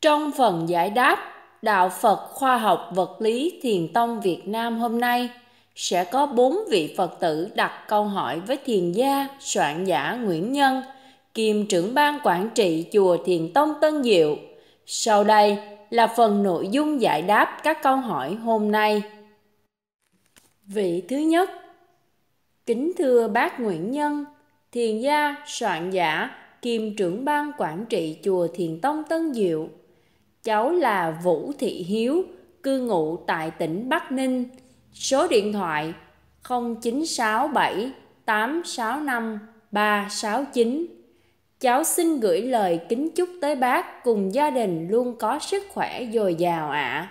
Trong phần giải đáp Đạo Phật Khoa học Vật lý Thiền Tông Việt Nam hôm nay sẽ có bốn vị Phật tử đặt câu hỏi với thiền gia soạn giả Nguyễn Nhân – kiêm trưởng ban quản trị chùa Thiền Tông Tân Diệu. Sau đây là phần nội dung giải đáp các câu hỏi hôm nay. Vị thứ nhất Kính thưa bác Nguyễn Nhân, thiền gia, soạn giả, kiêm trưởng ban quản trị chùa Thiền Tông Tân Diệu. Cháu là Vũ Thị Hiếu, cư ngụ tại tỉnh Bắc Ninh. Số điện thoại 0967 865 369 cháu xin gửi lời kính chúc tới bác cùng gia đình luôn có sức khỏe dồi dào ạ. À.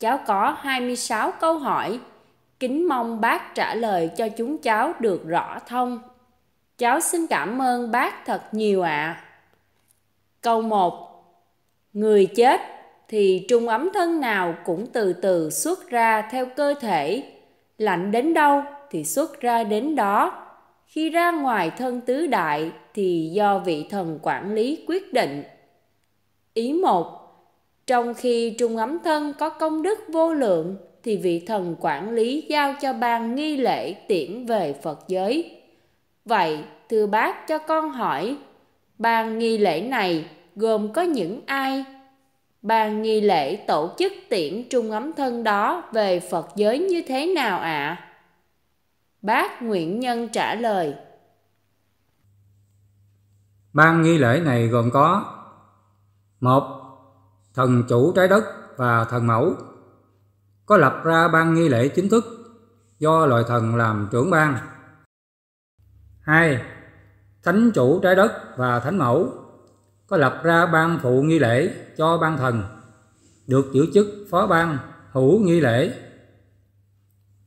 Cháu có 26 câu hỏi, kính mong bác trả lời cho chúng cháu được rõ thông. Cháu xin cảm ơn bác thật nhiều ạ. À. Câu 1. Người chết thì trung ấm thân nào cũng từ từ xuất ra theo cơ thể, lạnh đến đâu thì xuất ra đến đó khi ra ngoài thân tứ đại thì do vị thần quản lý quyết định. Ý 1. Trong khi trung ấm thân có công đức vô lượng thì vị thần quản lý giao cho ban nghi lễ tiễn về Phật giới. Vậy, thưa bác cho con hỏi, ban nghi lễ này gồm có những ai? Ban nghi lễ tổ chức tiễn trung ấm thân đó về Phật giới như thế nào ạ? À? Bác Nguyễn Nhân trả lời Ban nghi lễ này gồm có một Thần chủ trái đất và thần mẫu Có lập ra ban nghi lễ chính thức Do loài thần làm trưởng ban hai Thánh chủ trái đất và thánh mẫu Có lập ra ban phụ nghi lễ cho ban thần Được giữ chức phó ban hữu nghi lễ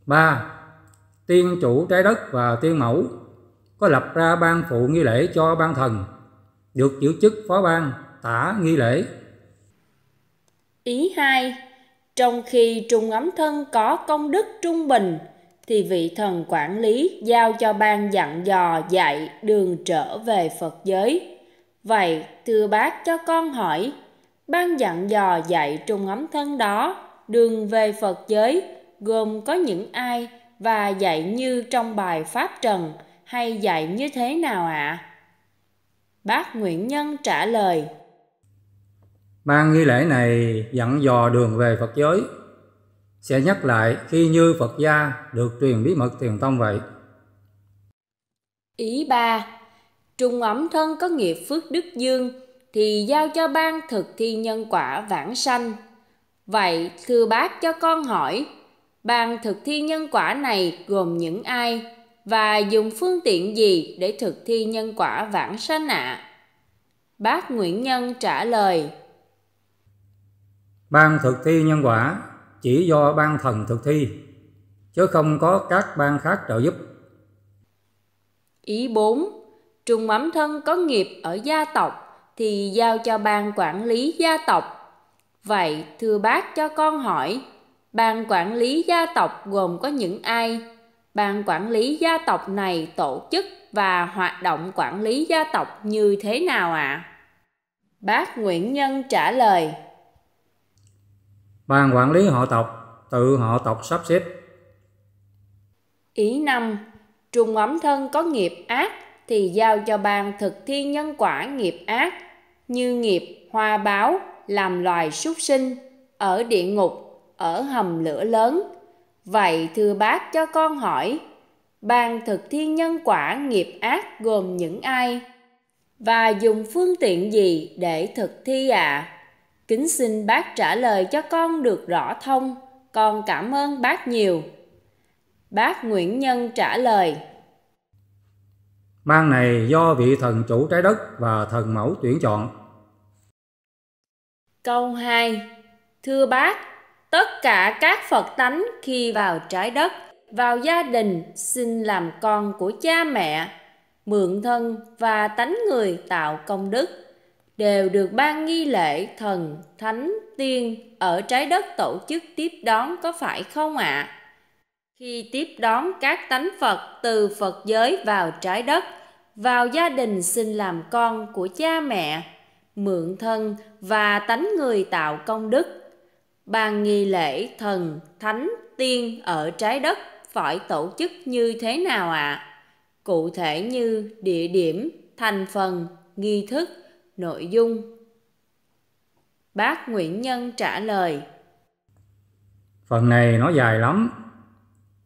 3 tiên chủ trái đất và tiên mẫu có lập ra ban phụ nghi lễ cho ban thần được giữ chức phó ban tả nghi lễ ý hai trong khi trung ấm thân có công đức trung bình thì vị thần quản lý giao cho ban dặn dò dạy đường trở về Phật giới. Vậy thưa bác cho con hỏi, ban dặn dò dạy trung ấm thân đó đường về Phật giới gồm có những ai và dạy như trong bài Pháp Trần hay dạy như thế nào ạ? À? Bác Nguyễn Nhân trả lời Mang nghi lễ này dẫn dò đường về Phật giới Sẽ nhắc lại khi như Phật gia được truyền bí mật tiền tông vậy Ý ba Trùng ẩm thân có nghiệp phước đức dương Thì giao cho ban thực thi nhân quả vãng sanh Vậy thưa bác cho con hỏi Ban thực thi nhân quả này gồm những ai và dùng phương tiện gì để thực thi nhân quả vãng sanh ạ? À? Bác Nguyễn Nhân trả lời Ban thực thi nhân quả chỉ do ban thần thực thi chứ không có các ban khác trợ giúp. Ý 4. Trùng mắm thân có nghiệp ở gia tộc thì giao cho ban quản lý gia tộc. Vậy thưa bác cho con hỏi, Ban quản lý gia tộc gồm có những ai? Ban quản lý gia tộc này tổ chức và hoạt động quản lý gia tộc như thế nào ạ? À? Bác Nguyễn Nhân trả lời Ban quản lý họ tộc tự họ tộc sắp xếp Ý năm Trùng ấm thân có nghiệp ác thì giao cho ban thực thi nhân quả nghiệp ác như nghiệp hoa báo làm loài súc sinh ở địa ngục ở hầm lửa lớn. Vậy thưa bác cho con hỏi, ban thực thi nhân quả nghiệp ác gồm những ai? Và dùng phương tiện gì để thực thi ạ? À? Kính xin bác trả lời cho con được rõ thông. Con cảm ơn bác nhiều. Bác Nguyễn Nhân trả lời. ban này do vị thần chủ trái đất và thần mẫu tuyển chọn. Câu 2. Thưa bác, tất cả các phật tánh khi vào trái đất vào gia đình xin làm con của cha mẹ mượn thân và tánh người tạo công đức đều được ban nghi lễ thần thánh tiên ở trái đất tổ chức tiếp đón có phải không ạ à? khi tiếp đón các tánh phật từ phật giới vào trái đất vào gia đình xin làm con của cha mẹ mượn thân và tánh người tạo công đức bàn nghi lễ thần, thánh, tiên ở trái đất phải tổ chức như thế nào ạ? À? Cụ thể như địa điểm, thành phần, nghi thức, nội dung. Bác Nguyễn Nhân trả lời. Phần này nó dài lắm.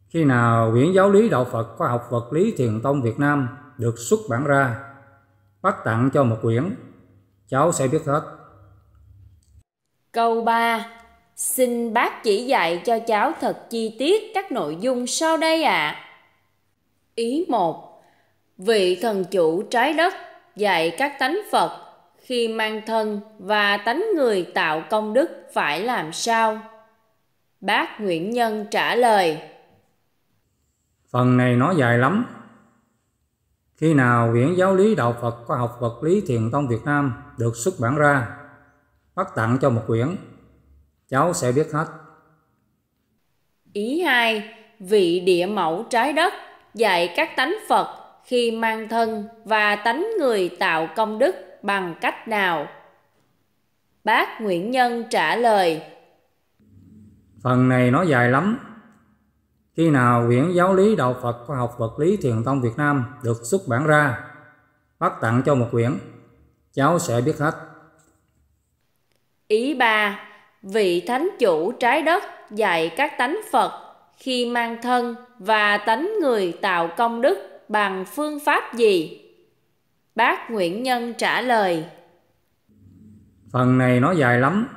Khi nào quyển giáo lý đạo Phật khoa học vật lý thiền tông Việt Nam được xuất bản ra, bác tặng cho một quyển, cháu sẽ biết hết. Câu 3 Xin bác chỉ dạy cho cháu thật chi tiết các nội dung sau đây ạ. À. Ý 1. Vị thần chủ trái đất dạy các tánh Phật khi mang thân và tánh người tạo công đức phải làm sao? Bác Nguyễn Nhân trả lời. Phần này nó dài lắm. Khi nào Viện Giáo lý Đạo Phật Khoa học Vật lý Thiền Tông Việt Nam được xuất bản ra, bác tặng cho một quyển cháu sẽ biết hết. Ý hai, vị địa mẫu trái đất dạy các tánh Phật khi mang thân và tánh người tạo công đức bằng cách nào? Bác Nguyễn Nhân trả lời Phần này nó dài lắm Khi nào quyển giáo lý đạo Phật khoa học vật lý thiền tông Việt Nam được xuất bản ra Bác tặng cho một quyển Cháu sẽ biết hết Ý ba vị thánh chủ trái đất dạy các tánh Phật khi mang thân và tánh người tạo công đức bằng phương pháp gì? Bác Nguyễn Nhân trả lời Phần này nó dài lắm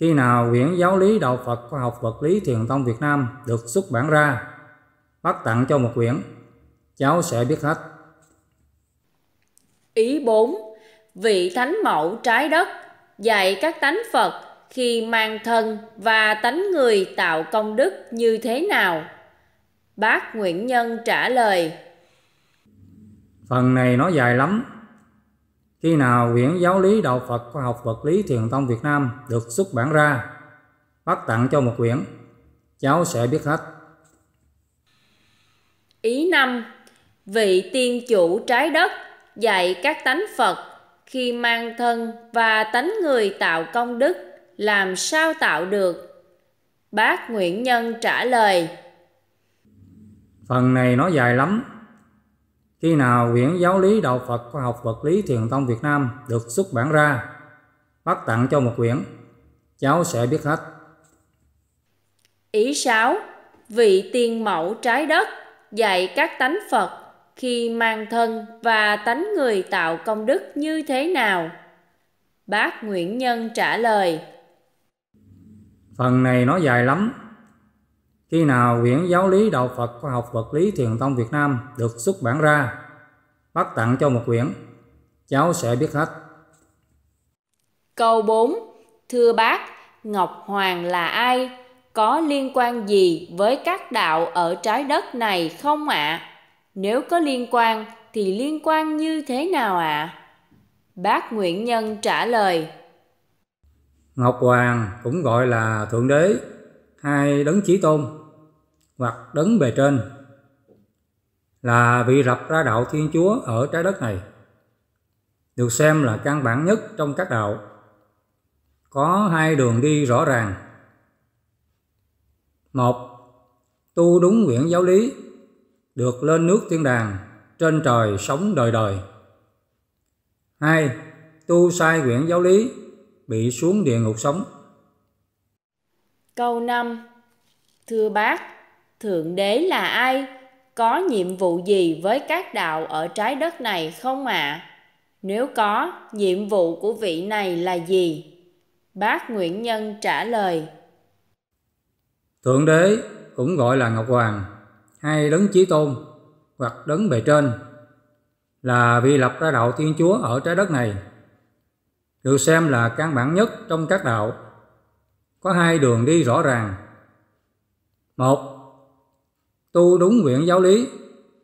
Khi nào quyển giáo lý đạo Phật khoa học vật lý thiền tông Việt Nam được xuất bản ra Bác tặng cho một quyển Cháu sẽ biết hết Ý 4 Vị Thánh Mẫu Trái Đất dạy các tánh Phật khi mang thân và tánh người tạo công đức như thế nào? Bác Nguyễn Nhân trả lời Phần này nó dài lắm Khi nào quyển giáo lý đạo Phật khoa học vật lý thiền tông Việt Nam được xuất bản ra Bác tặng cho một quyển Cháu sẽ biết hết Ý năm Vị tiên chủ trái đất dạy các tánh Phật khi mang thân và tánh người tạo công đức làm sao tạo được bác nguyễn nhân trả lời phần này nó dài lắm khi nào quyển giáo lý đạo phật khoa học vật lý thiền tông việt nam được xuất bản ra bác tặng cho một quyển cháu sẽ biết hết ý sáu vị tiên mẫu trái đất dạy các tánh phật khi mang thân và tánh người tạo công đức như thế nào bác nguyễn nhân trả lời Phần này nó dài lắm. Khi nào quyển giáo lý đạo Phật khoa học vật lý thiền tông Việt Nam được xuất bản ra, bắt tặng cho một quyển, cháu sẽ biết hết. Câu 4. Thưa bác, Ngọc Hoàng là ai? Có liên quan gì với các đạo ở trái đất này không ạ? À? Nếu có liên quan thì liên quan như thế nào ạ? À? Bác Nguyễn Nhân trả lời: Ngọc Hoàng cũng gọi là Thượng Đế hay Đấng Chí Tôn hoặc Đấng Bề Trên là vị rập ra đạo Thiên Chúa ở trái đất này được xem là căn bản nhất trong các đạo có hai đường đi rõ ràng một tu đúng quyển giáo lý được lên nước thiên đàng trên trời sống đời đời hai tu sai quyển giáo lý bị xuống địa ngục sống. Câu 5 Thưa bác, Thượng Đế là ai? Có nhiệm vụ gì với các đạo ở trái đất này không ạ? À? Nếu có, nhiệm vụ của vị này là gì? Bác Nguyễn Nhân trả lời Thượng Đế cũng gọi là Ngọc Hoàng hay Đấng Chí Tôn hoặc Đấng Bề Trên là vì lập ra đạo Thiên Chúa ở trái đất này được xem là căn bản nhất trong các đạo. Có hai đường đi rõ ràng. Một, tu đúng nguyện giáo lý,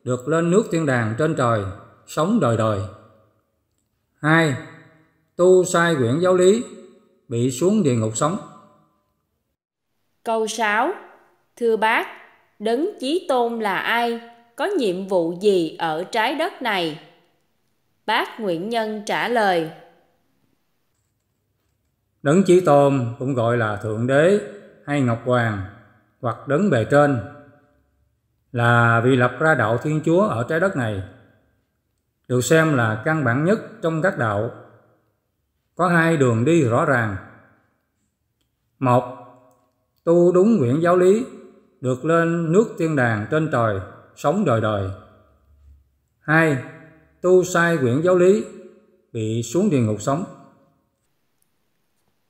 được lên nước thiên đàng trên trời, sống đời đời. Hai, tu sai quyển giáo lý, bị xuống địa ngục sống. Câu 6. Thưa bác, đấng chí tôn là ai? Có nhiệm vụ gì ở trái đất này? Bác Nguyễn Nhân trả lời. Đấng Chí Tôn cũng gọi là Thượng Đế hay Ngọc Hoàng hoặc Đấng Bề Trên là vị lập ra đạo Thiên Chúa ở trái đất này được xem là căn bản nhất trong các đạo. Có hai đường đi rõ ràng. Một, tu đúng nguyện giáo lý, được lên nước tiên đàng trên trời, sống đời đời. Hai, tu sai quyển giáo lý, bị xuống địa ngục sống.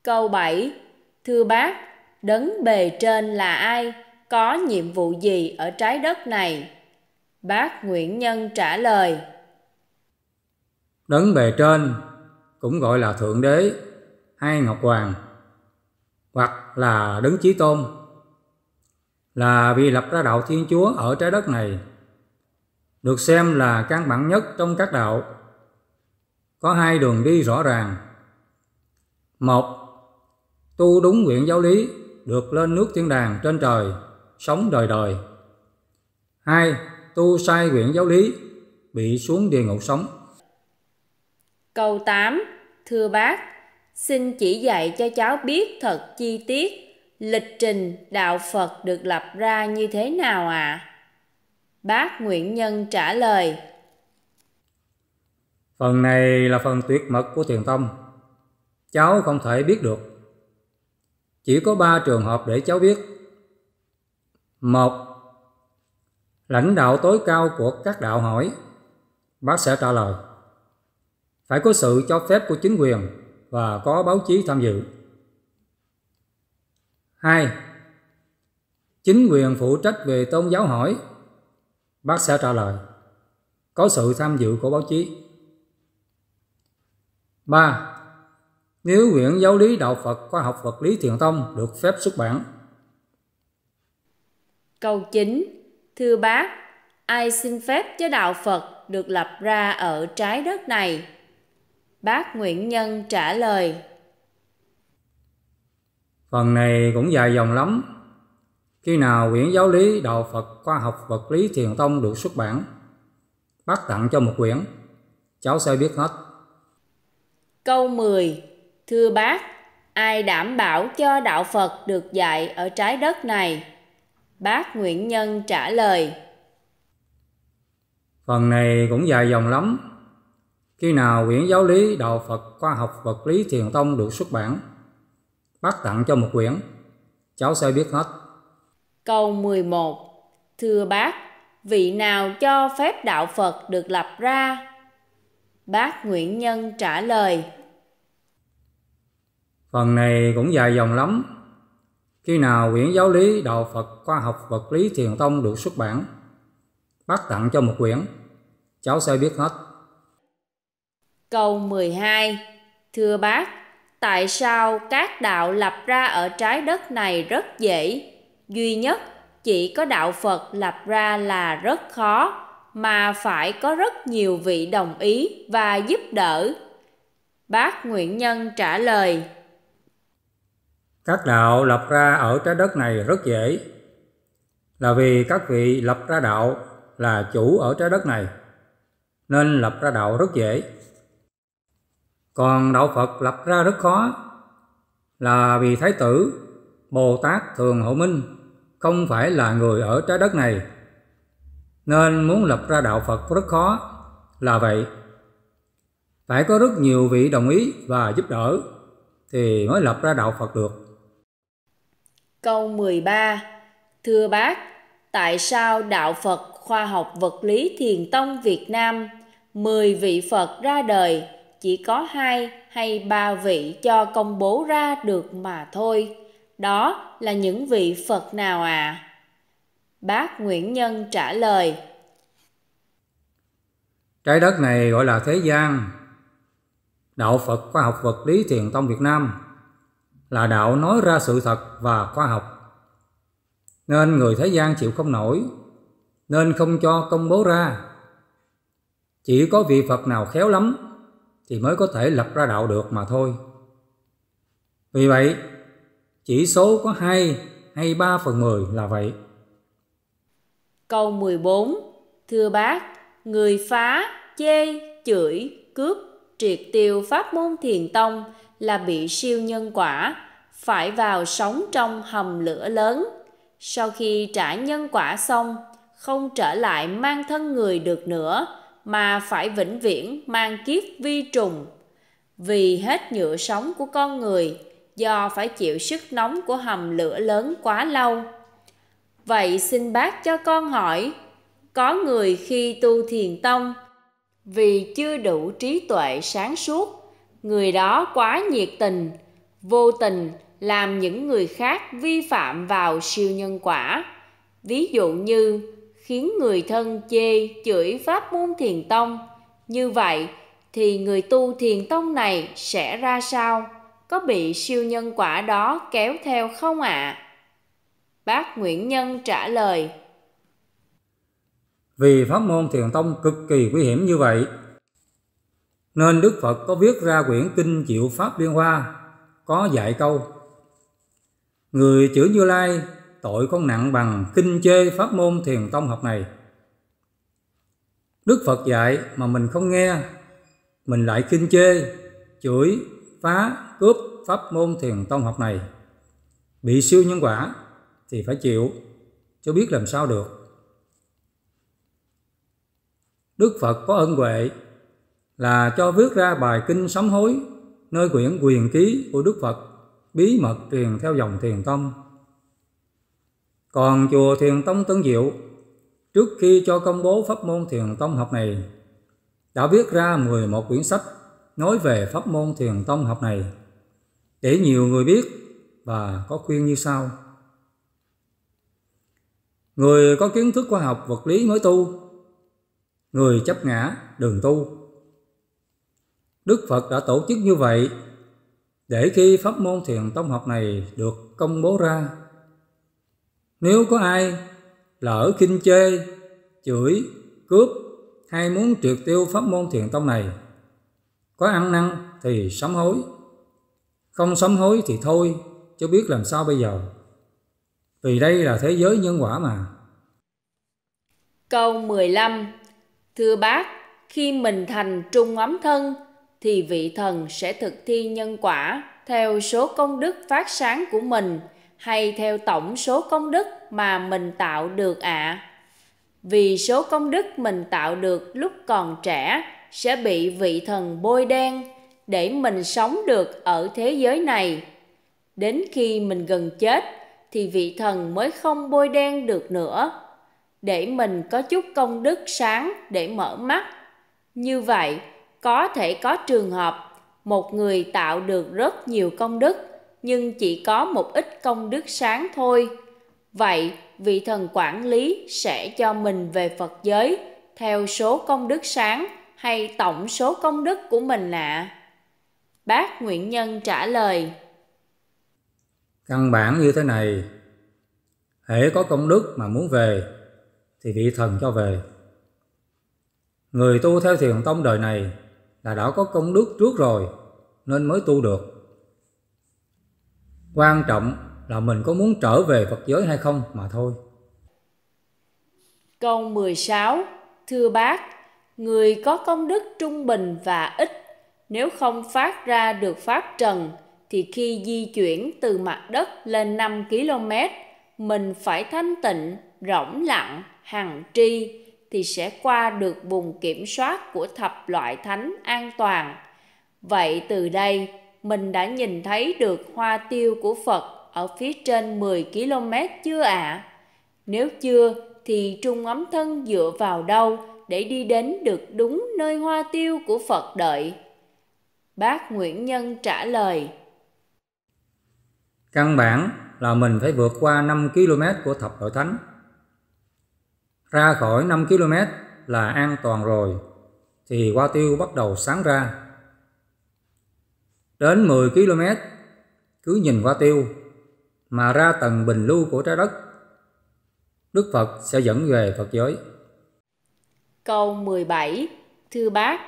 Câu 7. Thưa bác, đấng bề trên là ai? Có nhiệm vụ gì ở trái đất này? Bác Nguyễn Nhân trả lời. Đấng bề trên cũng gọi là Thượng Đế hay Ngọc Hoàng hoặc là Đấng Chí Tôn là vị lập ra đạo Thiên Chúa ở trái đất này được xem là căn bản nhất trong các đạo có hai đường đi rõ ràng một tu đúng nguyện giáo lý, được lên nước thiên đàng trên trời, sống đời đời. hai Tu sai nguyện giáo lý, bị xuống địa ngục sống. Câu 8. Thưa bác, xin chỉ dạy cho cháu biết thật chi tiết lịch trình đạo Phật được lập ra như thế nào ạ? À? Bác Nguyễn Nhân trả lời. Phần này là phần tuyệt mật của thiền tông. Cháu không thể biết được chỉ có ba trường hợp để cháu biết. một Lãnh đạo tối cao của các đạo hỏi, bác sẽ trả lời. Phải có sự cho phép của chính quyền và có báo chí tham dự. hai Chính quyền phụ trách về tôn giáo hỏi, bác sẽ trả lời. Có sự tham dự của báo chí. ba nếu quyển giáo lý đạo Phật khoa học vật lý thiền tông được phép xuất bản. Câu 9. Thưa bác, ai xin phép cho đạo Phật được lập ra ở trái đất này? Bác Nguyễn Nhân trả lời. Phần này cũng dài dòng lắm. Khi nào quyển giáo lý đạo Phật khoa học vật lý thiền tông được xuất bản, bác tặng cho một quyển. Cháu sẽ biết hết. Câu 10 Thưa bác, ai đảm bảo cho đạo Phật được dạy ở trái đất này? Bác Nguyễn Nhân trả lời. Phần này cũng dài dòng lắm. Khi nào quyển giáo lý đạo Phật khoa học vật lý thiền tông được xuất bản, bác tặng cho một quyển. Cháu sẽ biết hết. Câu 11. Thưa bác, vị nào cho phép đạo Phật được lập ra? Bác Nguyễn Nhân trả lời. Phần này cũng dài dòng lắm. Khi nào quyển giáo lý đạo Phật khoa học vật lý thiền tông được xuất bản, bác tặng cho một quyển. Cháu sẽ biết hết. Câu 12 Thưa bác, tại sao các đạo lập ra ở trái đất này rất dễ? Duy nhất chỉ có đạo Phật lập ra là rất khó mà phải có rất nhiều vị đồng ý và giúp đỡ. Bác Nguyễn Nhân trả lời: các đạo lập ra ở trái đất này rất dễ, là vì các vị lập ra đạo là chủ ở trái đất này, nên lập ra đạo rất dễ. Còn đạo Phật lập ra rất khó, là vì Thái tử, Bồ Tát Thường hộ Minh không phải là người ở trái đất này, nên muốn lập ra đạo Phật rất khó, là vậy. Phải có rất nhiều vị đồng ý và giúp đỡ thì mới lập ra đạo Phật được. Câu 13. Thưa bác, tại sao đạo Phật khoa học vật lý Thiền tông Việt Nam 10 vị Phật ra đời chỉ có hai hay ba vị cho công bố ra được mà thôi. Đó là những vị Phật nào à? Bác Nguyễn Nhân trả lời. Trái đất này gọi là thế gian. Đạo Phật khoa học vật lý Thiền tông Việt Nam là đạo nói ra sự thật và khoa học. Nên người thế gian chịu không nổi, nên không cho công bố ra. Chỉ có vị Phật nào khéo lắm thì mới có thể lập ra đạo được mà thôi. Vì vậy, chỉ số có hai hay ba phần mười là vậy. Câu mười bốn Thưa bác, người phá, chê, chửi, cướp, triệt tiêu pháp môn thiền tông là bị siêu nhân quả, phải vào sống trong hầm lửa lớn. Sau khi trả nhân quả xong, không trở lại mang thân người được nữa, mà phải vĩnh viễn mang kiếp vi trùng. Vì hết nhựa sống của con người, do phải chịu sức nóng của hầm lửa lớn quá lâu. Vậy xin bác cho con hỏi, có người khi tu thiền tông, vì chưa đủ trí tuệ sáng suốt người đó quá nhiệt tình vô tình làm những người khác vi phạm vào siêu nhân quả ví dụ như khiến người thân chê chửi pháp môn thiền tông như vậy thì người tu thiền tông này sẽ ra sao có bị siêu nhân quả đó kéo theo không ạ à? bác nguyễn nhân trả lời vì pháp môn thiền tông cực kỳ nguy hiểm như vậy nên Đức Phật có viết ra quyển kinh Diệu Pháp Liên Hoa có dạy câu Người chữ Như Lai tội không nặng bằng kinh chê pháp môn thiền tông học này. Đức Phật dạy mà mình không nghe, mình lại kinh chê, chửi, phá, cướp pháp môn thiền tông học này. Bị siêu nhân quả thì phải chịu, chứ biết làm sao được. Đức Phật có ân huệ là cho viết ra bài kinh sám hối nơi quyển quyền ký của Đức Phật bí mật truyền theo dòng thiền tông. Còn chùa Thiền Tông Tân Diệu, trước khi cho công bố pháp môn Thiền Tông học này, đã viết ra 11 quyển sách nói về pháp môn Thiền Tông học này, để nhiều người biết và có khuyên như sau. Người có kiến thức khoa học vật lý mới tu, người chấp ngã đừng tu Đức Phật đã tổ chức như vậy để khi pháp môn thiền tông học này được công bố ra. Nếu có ai lỡ khinh chê, chửi, cướp hay muốn triệt tiêu pháp môn thiền tông này, có ăn năn thì sám hối, không sám hối thì thôi, chứ biết làm sao bây giờ. Vì đây là thế giới nhân quả mà. Câu 15 Thưa bác, khi mình thành trung ấm thân thì vị thần sẽ thực thi nhân quả theo số công đức phát sáng của mình hay theo tổng số công đức mà mình tạo được ạ. À. Vì số công đức mình tạo được lúc còn trẻ sẽ bị vị thần bôi đen để mình sống được ở thế giới này. Đến khi mình gần chết thì vị thần mới không bôi đen được nữa. Để mình có chút công đức sáng để mở mắt. Như vậy, có thể có trường hợp một người tạo được rất nhiều công đức nhưng chỉ có một ít công đức sáng thôi vậy vị thần quản lý sẽ cho mình về phật giới theo số công đức sáng hay tổng số công đức của mình ạ bác nguyễn nhân trả lời căn bản như thế này hễ có công đức mà muốn về thì vị thần cho về người tu theo thiền tông đời này là đã có công đức trước rồi nên mới tu được. Quan trọng là mình có muốn trở về Phật giới hay không mà thôi. Câu 16 Thưa bác, người có công đức trung bình và ít nếu không phát ra được pháp trần thì khi di chuyển từ mặt đất lên 5 km, mình phải thanh tịnh, rỗng lặng, hằng tri, thì sẽ qua được vùng kiểm soát của thập loại thánh an toàn. Vậy từ đây, mình đã nhìn thấy được hoa tiêu của Phật ở phía trên 10 km chưa ạ? À? Nếu chưa thì trung ấm thân dựa vào đâu để đi đến được đúng nơi hoa tiêu của Phật đợi? Bác Nguyễn Nhân trả lời. Căn bản là mình phải vượt qua 5 km của thập loại thánh ra khỏi 5 km là an toàn rồi thì hoa tiêu bắt đầu sáng ra. Đến 10 km cứ nhìn hoa tiêu mà ra tầng bình lưu của trái đất. Đức Phật sẽ dẫn về Phật giới. Câu 17 Thưa Bác,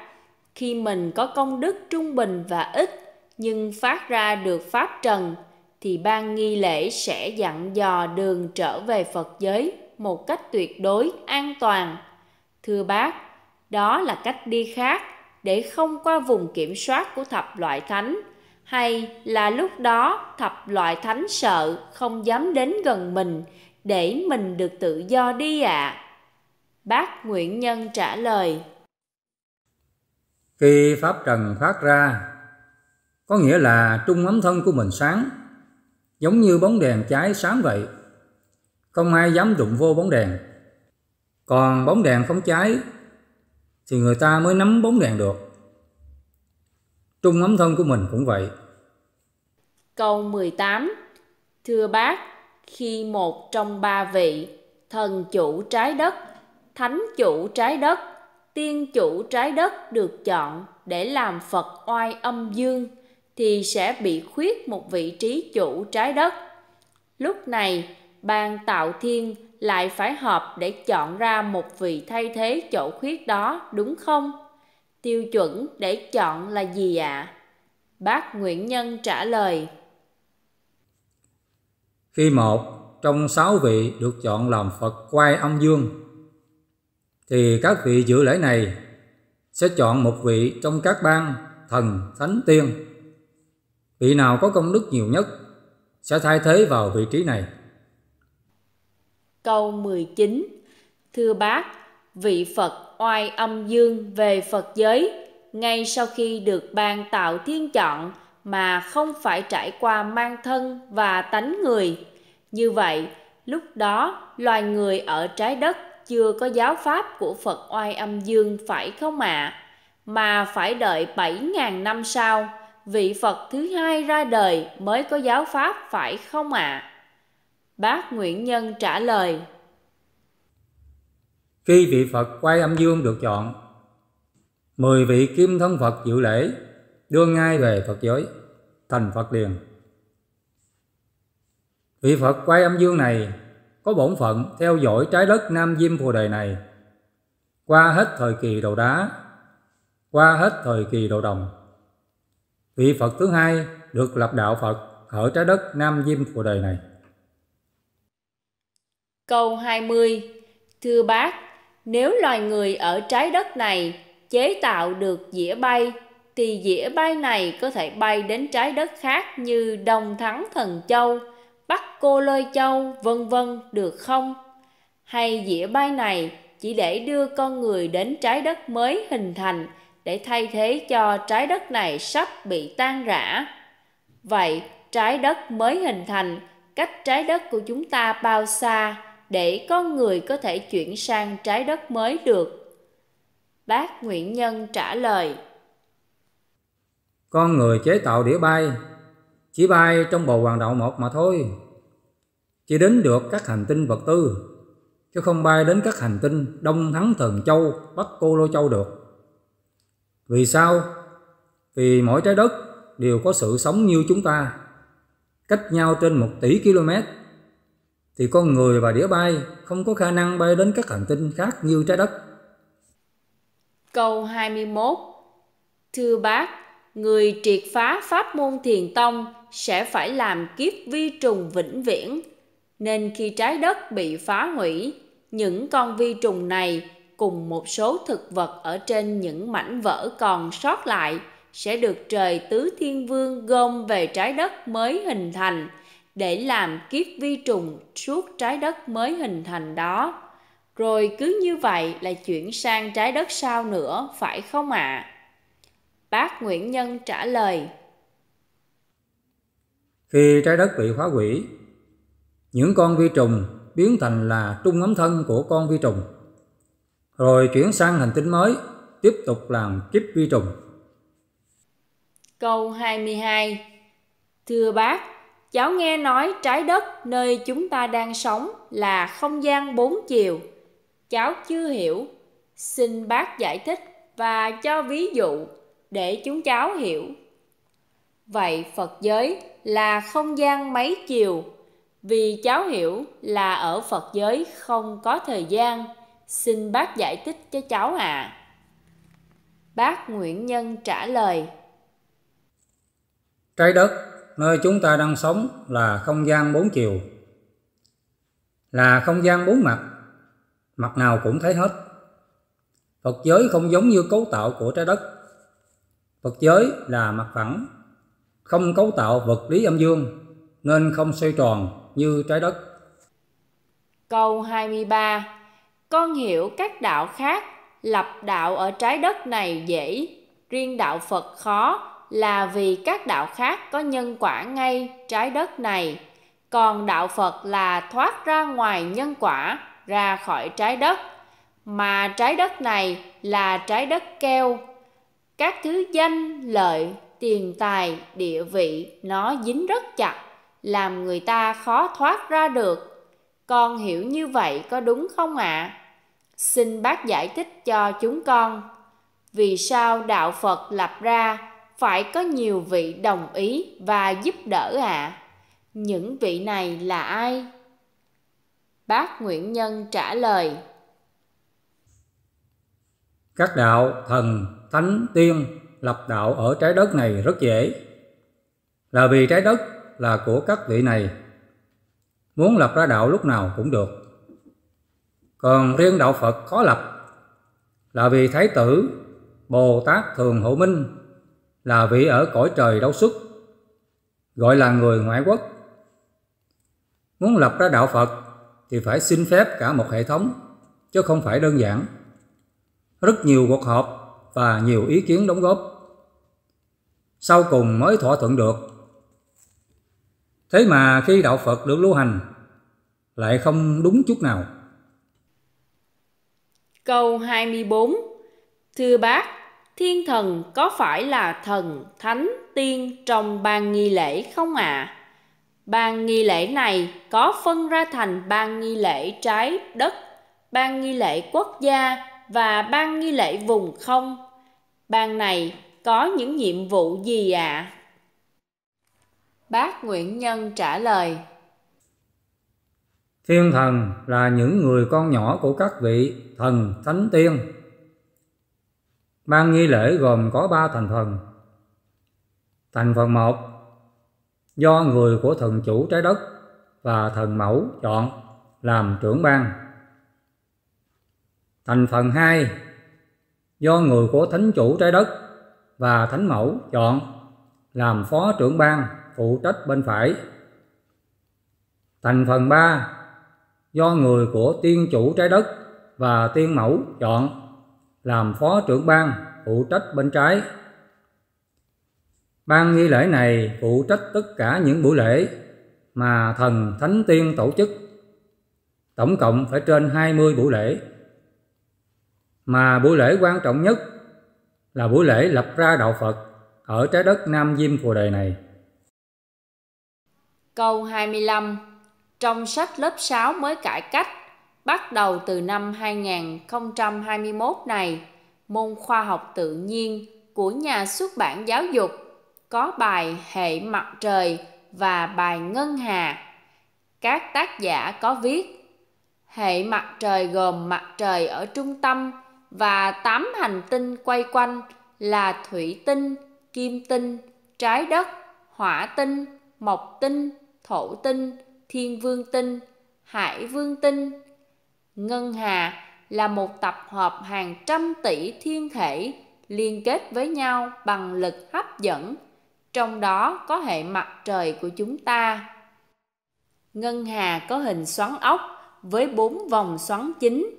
khi mình có công đức trung bình và ít nhưng phát ra được Pháp Trần thì ban nghi lễ sẽ dặn dò đường trở về Phật giới một cách tuyệt đối an toàn. Thưa bác, đó là cách đi khác để không qua vùng kiểm soát của thập loại thánh hay là lúc đó thập loại thánh sợ không dám đến gần mình để mình được tự do đi ạ à? bác nguyễn nhân trả lời khi pháp trần phát ra có nghĩa là trung ấm thân của mình sáng giống như bóng đèn cháy sáng vậy không ai dám đụng vô bóng đèn. Còn bóng đèn không cháy thì người ta mới nắm bóng đèn được. Trung ấm thân của mình cũng vậy. Câu 18 Thưa bác, khi một trong ba vị, thần chủ trái đất, thánh chủ trái đất, tiên chủ trái đất được chọn để làm Phật oai âm dương thì sẽ bị khuyết một vị trí chủ trái đất. Lúc này, ban tạo thiên lại phải họp để chọn ra một vị thay thế chỗ khuyết đó đúng không? Tiêu chuẩn để chọn là gì ạ? À? Bác Nguyễn Nhân trả lời. Khi một trong sáu vị được chọn làm Phật quay âm dương, thì các vị dự lễ này sẽ chọn một vị trong các ban thần thánh tiên. Vị nào có công đức nhiều nhất sẽ thay thế vào vị trí này câu 19. Thưa bác, vị Phật oai âm dương về Phật giới ngay sau khi được ban tạo thiên chọn mà không phải trải qua mang thân và tánh người. Như vậy, lúc đó loài người ở trái đất chưa có giáo pháp của Phật oai âm dương phải không ạ? À? Mà phải đợi 7.000 năm sau, vị Phật thứ hai ra đời mới có giáo pháp phải không ạ? À? Bác Nguyễn Nhân trả lời Khi vị Phật quay âm dương được chọn Mười vị kim thân Phật dự lễ Đưa ngay về Phật giới Thành Phật liền Vị Phật quay âm dương này Có bổn phận theo dõi trái đất Nam Diêm Phù Đề này Qua hết thời kỳ đầu đá Qua hết thời kỳ đầu đồng Vị Phật thứ hai được lập đạo Phật ở trái đất Nam Diêm Phù Đề này Câu 20 Thưa bác, nếu loài người ở trái đất này chế tạo được dĩa bay thì dĩa bay này có thể bay đến trái đất khác như Đồng Thắng Thần Châu, Bắc Cô Lôi Châu, vân vân được không? Hay dĩa bay này chỉ để đưa con người đến trái đất mới hình thành để thay thế cho trái đất này sắp bị tan rã. Vậy, trái đất mới hình thành cách trái đất của chúng ta bao xa? để con người có thể chuyển sang trái đất mới được? Bác Nguyễn Nhân trả lời Con người chế tạo đĩa bay chỉ bay trong bầu hoàng đạo một mà thôi chỉ đến được các hành tinh vật tư chứ không bay đến các hành tinh đông thắng thần châu bắc cô lô châu được vì sao vì mỗi trái đất đều có sự sống như chúng ta cách nhau trên một tỷ km thì con người và đĩa bay không có khả năng bay đến các hành tinh khác như trái đất. Câu 21 Thưa bác, người triệt phá pháp môn thiền tông sẽ phải làm kiếp vi trùng vĩnh viễn. Nên khi trái đất bị phá hủy, những con vi trùng này cùng một số thực vật ở trên những mảnh vỡ còn sót lại sẽ được trời tứ thiên vương gom về trái đất mới hình thành – để làm kiếp vi trùng suốt trái đất mới hình thành đó. Rồi cứ như vậy là chuyển sang trái đất sau nữa, phải không ạ? À? Bác Nguyễn Nhân trả lời. Khi trái đất bị phá hủy, những con vi trùng biến thành là trung ấm thân của con vi trùng, rồi chuyển sang hành tinh mới, tiếp tục làm kiếp vi trùng. Câu 22 Thưa bác, cháu nghe nói trái đất nơi chúng ta đang sống là không gian bốn chiều. Cháu chưa hiểu, xin bác giải thích và cho ví dụ để chúng cháu hiểu. Vậy Phật giới là không gian mấy chiều? Vì cháu hiểu là ở Phật giới không có thời gian, xin bác giải thích cho cháu ạ. À. Bác Nguyễn Nhân trả lời. Trái đất nơi chúng ta đang sống là không gian bốn chiều. Là không gian bốn mặt, mặt nào cũng thấy hết. Phật giới không giống như cấu tạo của trái đất. Phật giới là mặt phẳng, không cấu tạo vật lý âm dương nên không xoay tròn như trái đất. Câu 23 Con hiểu các đạo khác lập đạo ở trái đất này dễ, riêng đạo Phật khó là vì các đạo khác có nhân quả ngay trái đất này còn đạo phật là thoát ra ngoài nhân quả ra khỏi trái đất mà trái đất này là trái đất keo các thứ danh lợi tiền tài địa vị nó dính rất chặt làm người ta khó thoát ra được con hiểu như vậy có đúng không ạ à? xin bác giải thích cho chúng con vì sao đạo phật lập ra phải có nhiều vị đồng ý và giúp đỡ ạ. À. Những vị này là ai? Bác Nguyễn Nhân trả lời. Các đạo thần, thánh, tiên lập đạo ở trái đất này rất dễ. Là vì trái đất là của các vị này. Muốn lập ra đạo lúc nào cũng được. Còn riêng đạo Phật khó lập là vì Thái tử, Bồ Tát Thường Hữu Minh là vị ở cõi trời đấu xuất, gọi là người ngoại quốc. Muốn lập ra đạo Phật thì phải xin phép cả một hệ thống, chứ không phải đơn giản. Rất nhiều cuộc họp và nhiều ý kiến đóng góp. Sau cùng mới thỏa thuận được. Thế mà khi đạo Phật được lưu hành, lại không đúng chút nào. Câu 24 Thưa bác, thiên thần có phải là thần thánh tiên trong ban nghi lễ không ạ à? ban nghi lễ này có phân ra thành ban nghi lễ trái đất ban nghi lễ quốc gia và ban nghi lễ vùng không ban này có những nhiệm vụ gì ạ à? bác nguyễn nhân trả lời thiên thần là những người con nhỏ của các vị thần thánh tiên Ban nghi lễ gồm có ba thành phần. Thành phần một do người của thần chủ trái đất và thần mẫu chọn làm trưởng ban. Thành phần hai do người của thánh chủ trái đất và thánh mẫu chọn làm phó trưởng ban phụ trách bên phải. Thành phần ba do người của tiên chủ trái đất và tiên mẫu chọn làm phó trưởng ban phụ trách bên trái. Ban nghi lễ này phụ trách tất cả những buổi lễ mà thần thánh tiên tổ chức. Tổng cộng phải trên 20 buổi lễ. Mà buổi lễ quan trọng nhất là buổi lễ lập ra đạo Phật ở trái đất Nam Diêm Phù Đề này. Câu 25 Trong sách lớp 6 mới cải cách Bắt đầu từ năm 2021 này, môn khoa học tự nhiên của nhà xuất bản giáo dục có bài Hệ mặt trời và bài Ngân Hà. Các tác giả có viết Hệ mặt trời gồm mặt trời ở trung tâm và 8 hành tinh quay quanh là thủy tinh, kim tinh, trái đất, hỏa tinh, mộc tinh, thổ tinh, thiên vương tinh, hải vương tinh, Ngân hà là một tập hợp hàng trăm tỷ thiên thể liên kết với nhau bằng lực hấp dẫn, trong đó có hệ mặt trời của chúng ta. Ngân hà có hình xoắn ốc với bốn vòng xoắn chính.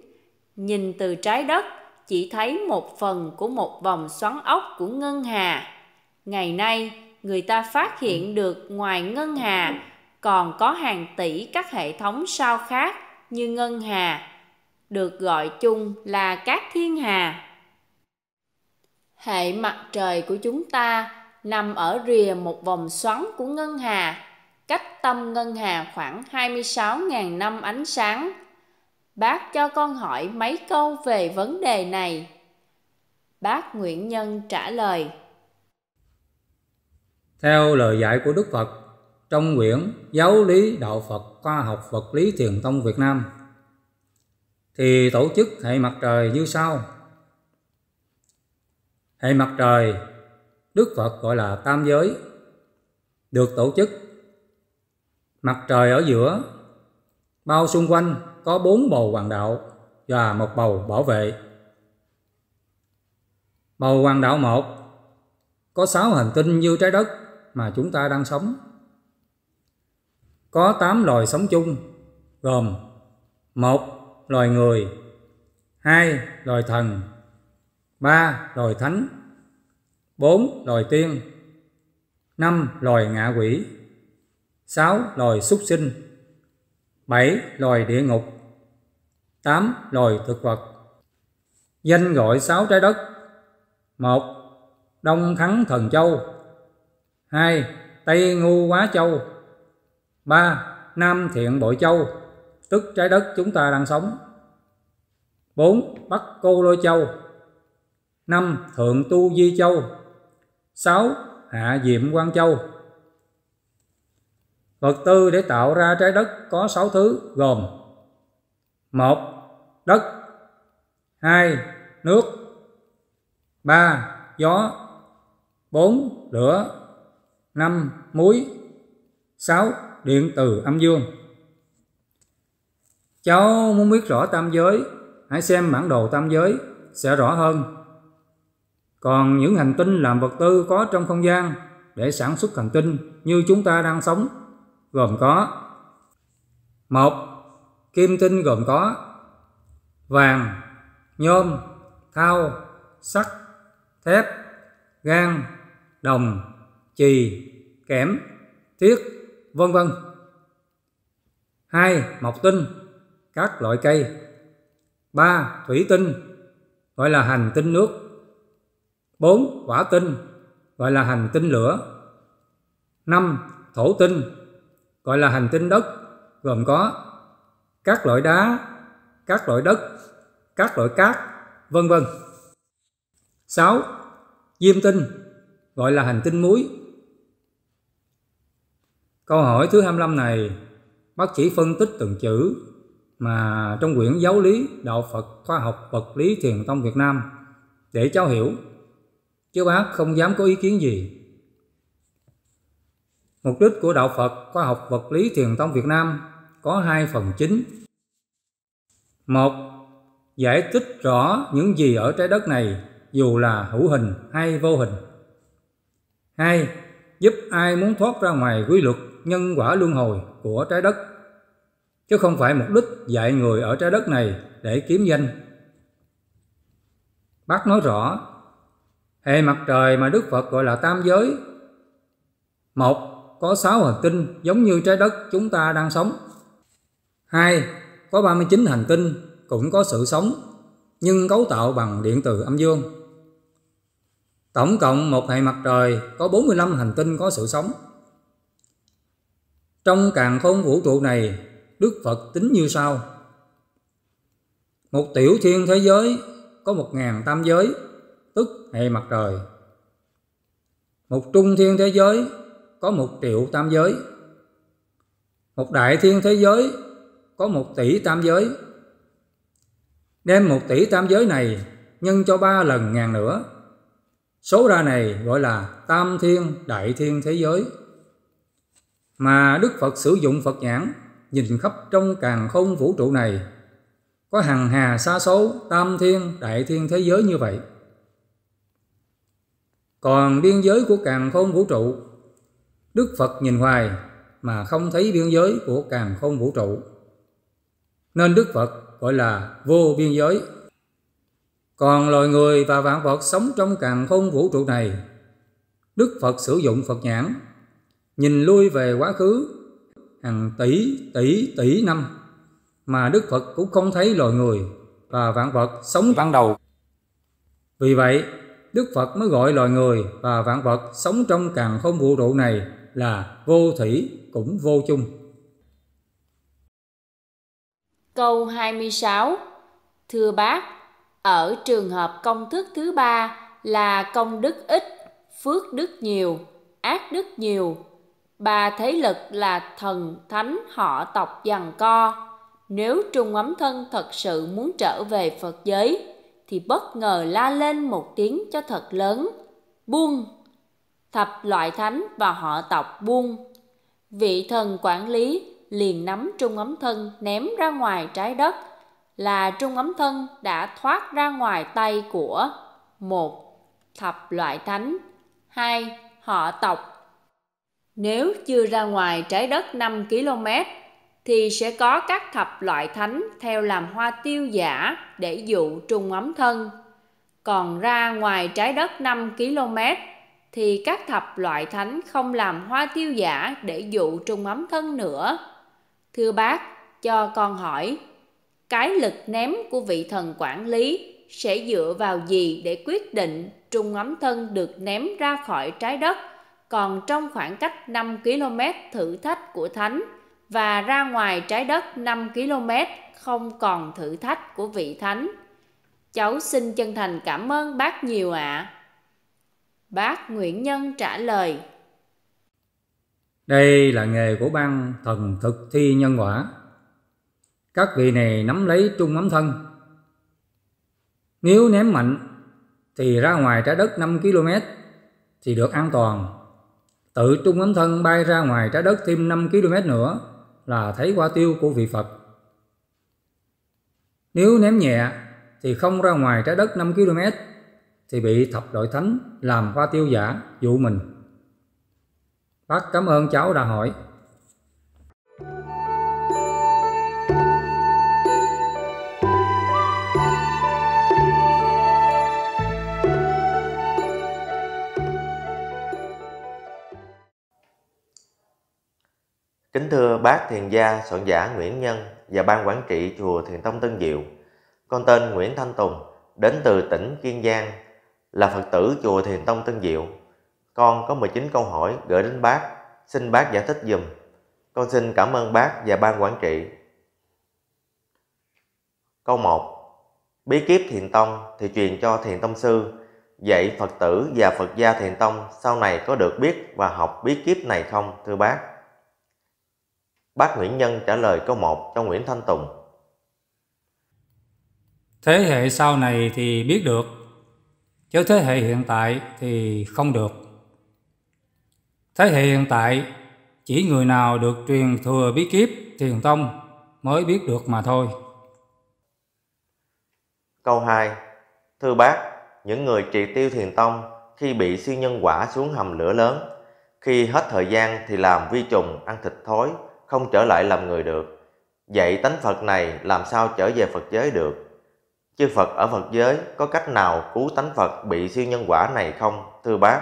Nhìn từ trái đất chỉ thấy một phần của một vòng xoắn ốc của ngân hà. Ngày nay, người ta phát hiện được ngoài ngân hà còn có hàng tỷ các hệ thống sao khác như ngân hà, được gọi chung là các thiên hà. Hệ mặt trời của chúng ta nằm ở rìa một vòng xoắn của ngân hà, cách tâm ngân hà khoảng 26.000 năm ánh sáng. Bác cho con hỏi mấy câu về vấn đề này. Bác Nguyễn Nhân trả lời. Theo lời dạy của Đức Phật, trong quyển Giáo lý Đạo Phật Khoa học Vật lý Thiền tông Việt Nam thì tổ chức hệ mặt trời như sau. Hệ mặt trời Đức Phật gọi là tam giới được tổ chức mặt trời ở giữa bao xung quanh có bốn bầu hoàng đạo và một bầu bảo vệ bầu hoàng đạo một có sáu hành tinh như trái đất mà chúng ta đang sống có 8 loài sống chung gồm một Loài người hai Loài thần ba Loài thánh bốn Loài tiên năm Loài ngạ quỷ sáu Loài súc sinh bảy Loài địa ngục tám Loài thực vật Danh gọi sáu trái đất một Đông Thắng Thần Châu hai Tây Ngu Quá Châu 3. Nam Thiện Bội Châu, tức trái đất chúng ta đang sống. 4. Bắc Cô Lôi Châu. 5. Thượng Tu Di Châu. 6. Hạ Diệm Quang Châu. Vật tư để tạo ra trái đất có 6 thứ gồm: 1. Đất. 2. Nước. 3. Gió. 4. Lửa. 5. Muối. 6 điện từ âm dương. Cháu muốn biết rõ tam giới, hãy xem bản đồ tam giới sẽ rõ hơn. Còn những hành tinh làm vật tư có trong không gian để sản xuất hành tinh như chúng ta đang sống gồm có một Kim tinh gồm có vàng, nhôm, thau, sắt, thép, gan, đồng, chì, kẽm, thiết, vân vân. hai Mộc tinh, các loại cây. ba Thủy tinh, gọi là hành tinh nước. bốn Quả tinh, gọi là hành tinh lửa. năm Thổ tinh, gọi là hành tinh đất, gồm có các loại đá, các loại đất, các loại cát, vân vân. sáu Diêm tinh, gọi là hành tinh muối Câu hỏi thứ 25 này, bác chỉ phân tích từng chữ mà trong quyển giáo lý đạo Phật khoa học vật lý thiền tông Việt Nam để cháu hiểu, chứ bác không dám có ý kiến gì. Mục đích của đạo Phật khoa học vật lý thiền tông Việt Nam có hai phần chính. Một, giải thích rõ những gì ở trái đất này dù là hữu hình hay vô hình. Hai, giúp ai muốn thoát ra ngoài quy luật nhân quả luân hồi của trái đất, chứ không phải mục đích dạy người ở trái đất này để kiếm danh. Bác nói rõ, hệ mặt trời mà Đức Phật gọi là tam giới. Một, có sáu hành tinh giống như trái đất chúng ta đang sống. Hai, có 39 hành tinh cũng có sự sống, nhưng cấu tạo bằng điện từ âm dương. Tổng cộng một hệ mặt trời có 45 hành tinh có sự sống. Trong càng khôn vũ trụ này, Đức Phật tính như sau. Một tiểu thiên thế giới có một ngàn tam giới, tức hệ mặt trời. Một trung thiên thế giới có một triệu tam giới. Một đại thiên thế giới có một tỷ tam giới. Đem một tỷ tam giới này nhân cho ba lần ngàn nữa. Số ra này gọi là tam thiên đại thiên thế giới mà Đức Phật sử dụng Phật nhãn nhìn khắp trong càng không vũ trụ này. Có hàng hà xa số, tam thiên, đại thiên thế giới như vậy. Còn biên giới của càng không vũ trụ, Đức Phật nhìn hoài mà không thấy biên giới của càng không vũ trụ. Nên Đức Phật gọi là vô biên giới. Còn loài người và vạn vật sống trong càng không vũ trụ này, Đức Phật sử dụng Phật nhãn nhìn lui về quá khứ hàng tỷ tỷ tỷ năm mà Đức Phật cũng không thấy loài người và vạn vật sống ban đầu. Vì vậy, Đức Phật mới gọi loài người và vạn vật sống trong càng không vũ trụ này là vô thủy cũng vô chung. Câu 26 Thưa bác, ở trường hợp công thức thứ ba là công đức ít, phước đức nhiều, ác đức nhiều, ba thế lực là thần thánh họ tộc giằng co nếu trung ấm thân thật sự muốn trở về phật giới thì bất ngờ la lên một tiếng cho thật lớn buông thập loại thánh và họ tộc buông vị thần quản lý liền nắm trung ấm thân ném ra ngoài trái đất là trung ấm thân đã thoát ra ngoài tay của một thập loại thánh hai họ tộc nếu chưa ra ngoài trái đất 5 km thì sẽ có các thập loại thánh theo làm hoa tiêu giả để dụ trùng ấm thân. Còn ra ngoài trái đất 5 km thì các thập loại thánh không làm hoa tiêu giả để dụ trùng ấm thân nữa. Thưa bác, cho con hỏi, cái lực ném của vị thần quản lý sẽ dựa vào gì để quyết định trùng ấm thân được ném ra khỏi trái đất? còn trong khoảng cách 5 km thử thách của Thánh và ra ngoài trái đất 5 km không còn thử thách của vị Thánh. Cháu xin chân thành cảm ơn bác nhiều ạ. À. Bác Nguyễn Nhân trả lời. Đây là nghề của ban thần thực thi nhân quả. Các vị này nắm lấy trung ấm thân. Nếu ném mạnh thì ra ngoài trái đất 5 km thì được an toàn Tự trung ấm thân bay ra ngoài trái đất thêm 5 km nữa là thấy quả tiêu của vị Phật. Nếu ném nhẹ thì không ra ngoài trái đất 5 km thì bị thập đội thánh làm hoa tiêu giả dụ mình. Bác cảm ơn cháu đã hỏi. Kính thưa bác thiền gia soạn giả Nguyễn Nhân và ban quản trị chùa Thiền Tông Tân Diệu. Con tên Nguyễn Thanh Tùng, đến từ tỉnh Kiên Giang, là Phật tử chùa Thiền Tông Tân Diệu. Con có 19 câu hỏi gửi đến bác, xin bác giải thích dùm. Con xin cảm ơn bác và ban quản trị. Câu 1. Bí kiếp Thiền Tông thì truyền cho Thiền Tông Sư, vậy Phật tử và Phật gia Thiền Tông sau này có được biết và học bí kiếp này không thưa bác? Bác Nguyễn Nhân trả lời câu 1 cho Nguyễn Thanh Tùng. Thế hệ sau này thì biết được, chứ thế hệ hiện tại thì không được. Thế hệ hiện tại chỉ người nào được truyền thừa bí kíp thiền tông mới biết được mà thôi. Câu 2. Thưa bác, những người trị tiêu thiền tông khi bị siêu nhân quả xuống hầm lửa lớn, khi hết thời gian thì làm vi trùng ăn thịt thối không trở lại làm người được. Vậy tánh Phật này làm sao trở về Phật giới được? Chư Phật ở Phật giới có cách nào cứu tánh Phật bị siêu nhân quả này không, thưa bác?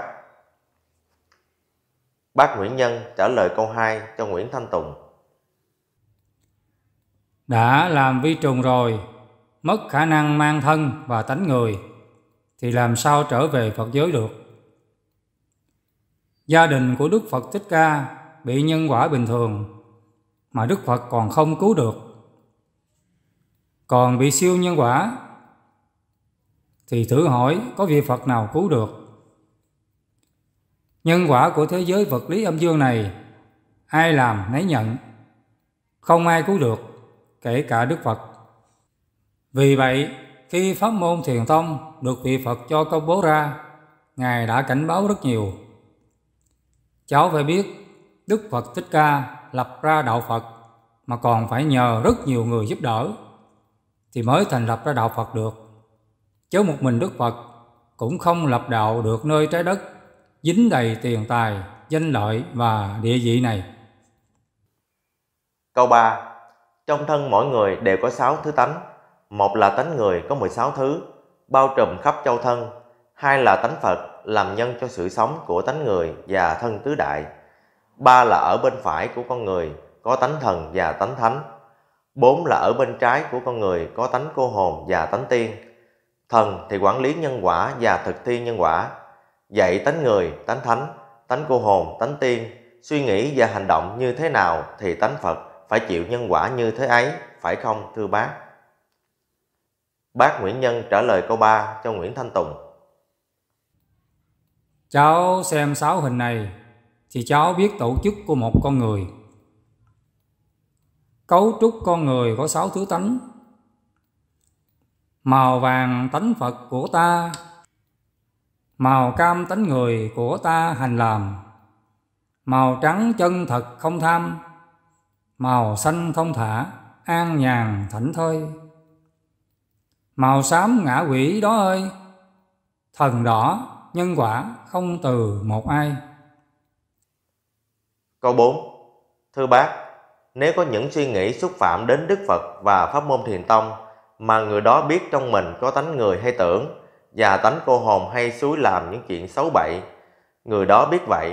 Bác Nguyễn Nhân trả lời câu 2 cho Nguyễn Thanh Tùng. Đã làm vi trùng rồi, mất khả năng mang thân và tánh người, thì làm sao trở về Phật giới được? Gia đình của Đức Phật Thích Ca bị nhân quả bình thường mà Đức Phật còn không cứu được còn bị siêu nhân quả thì thử hỏi có vị Phật nào cứu được nhân quả của thế giới vật lý âm dương này ai làm nấy nhận không ai cứu được kể cả Đức Phật vì vậy khi pháp môn thiền tông được vị Phật cho công bố ra Ngài đã cảnh báo rất nhiều Cháu phải biết Đức Phật Thích Ca lập ra đạo Phật mà còn phải nhờ rất nhiều người giúp đỡ thì mới thành lập ra đạo Phật được. Chứ một mình Đức Phật cũng không lập đạo được nơi trái đất dính đầy tiền tài, danh lợi và địa vị này. Câu 3. Trong thân mỗi người đều có 6 thứ tánh. Một là tánh người có 16 thứ, bao trùm khắp châu thân. Hai là tánh Phật làm nhân cho sự sống của tánh người và thân tứ đại ba là ở bên phải của con người có tánh thần và tánh thánh bốn là ở bên trái của con người có tánh cô hồn và tánh tiên thần thì quản lý nhân quả và thực thi nhân quả dạy tánh người tánh thánh tánh cô hồn tánh tiên suy nghĩ và hành động như thế nào thì tánh phật phải chịu nhân quả như thế ấy phải không thưa bác bác nguyễn nhân trả lời câu ba cho nguyễn thanh tùng cháu xem sáu hình này thì cháu biết tổ chức của một con người. Cấu trúc con người có sáu thứ tánh. Màu vàng tánh Phật của ta, màu cam tánh người của ta hành làm, màu trắng chân thật không tham, màu xanh thông thả, an nhàn thảnh thơi. Màu xám ngã quỷ đó ơi, thần đỏ nhân quả không từ một ai. Câu 4. Thưa bác, nếu có những suy nghĩ xúc phạm đến Đức Phật và Pháp môn Thiền Tông mà người đó biết trong mình có tánh người hay tưởng và tánh cô hồn hay suối làm những chuyện xấu bậy, người đó biết vậy,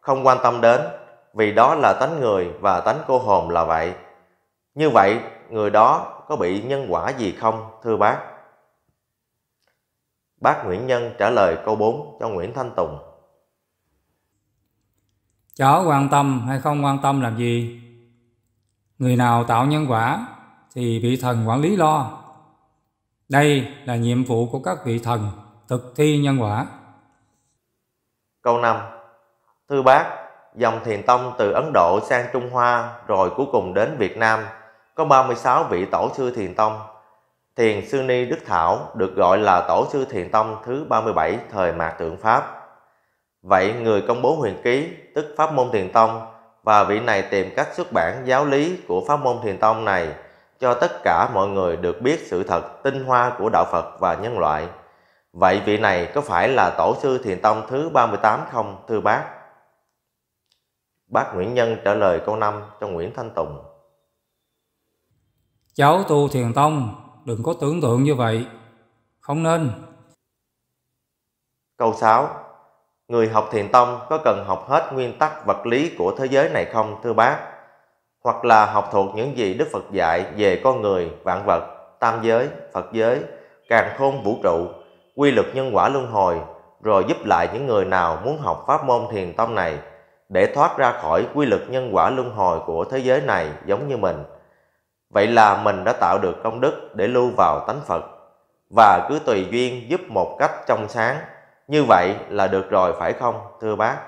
không quan tâm đến vì đó là tánh người và tánh cô hồn là vậy. Như vậy, người đó có bị nhân quả gì không, thưa bác? Bác Nguyễn Nhân trả lời câu 4 cho Nguyễn Thanh Tùng chó quan tâm hay không quan tâm làm gì người nào tạo nhân quả thì vị thần quản lý lo đây là nhiệm vụ của các vị thần thực thi nhân quả câu 5 thư bác dòng thiền tông từ Ấn Độ sang Trung Hoa rồi cuối cùng đến Việt Nam có 36 vị tổ sư thiền tông Thiền sư Ni Đức Thảo được gọi là tổ sư thiền tông thứ 37 thời mạt tượng Pháp Vậy người công bố huyền ký, tức pháp môn thiền tông và vị này tìm cách xuất bản giáo lý của pháp môn thiền tông này cho tất cả mọi người được biết sự thật tinh hoa của đạo Phật và nhân loại. Vậy vị này có phải là tổ sư thiền tông thứ 38 không thưa bác? Bác Nguyễn Nhân trả lời câu 5 cho Nguyễn Thanh Tùng. Cháu tu thiền tông, đừng có tưởng tượng như vậy, không nên. Câu 6 Người học thiền tông có cần học hết nguyên tắc vật lý của thế giới này không thưa bác? Hoặc là học thuộc những gì Đức Phật dạy về con người, vạn vật, tam giới, Phật giới, càng khôn vũ trụ, quy luật nhân quả luân hồi, rồi giúp lại những người nào muốn học pháp môn thiền tông này để thoát ra khỏi quy luật nhân quả luân hồi của thế giới này giống như mình. Vậy là mình đã tạo được công đức để lưu vào tánh Phật và cứ tùy duyên giúp một cách trong sáng như vậy là được rồi phải không, thưa bác?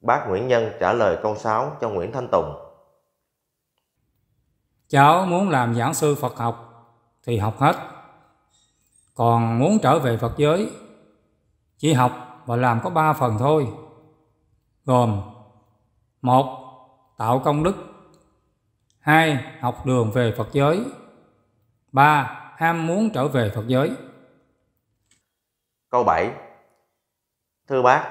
Bác Nguyễn Nhân trả lời câu sáu cho Nguyễn Thanh Tùng. Cháu muốn làm giảng sư Phật học thì học hết. Còn muốn trở về Phật giới, chỉ học và làm có ba phần thôi. Gồm một Tạo công đức hai Học đường về Phật giới ba Ham muốn trở về Phật giới Câu 7 Thưa bác,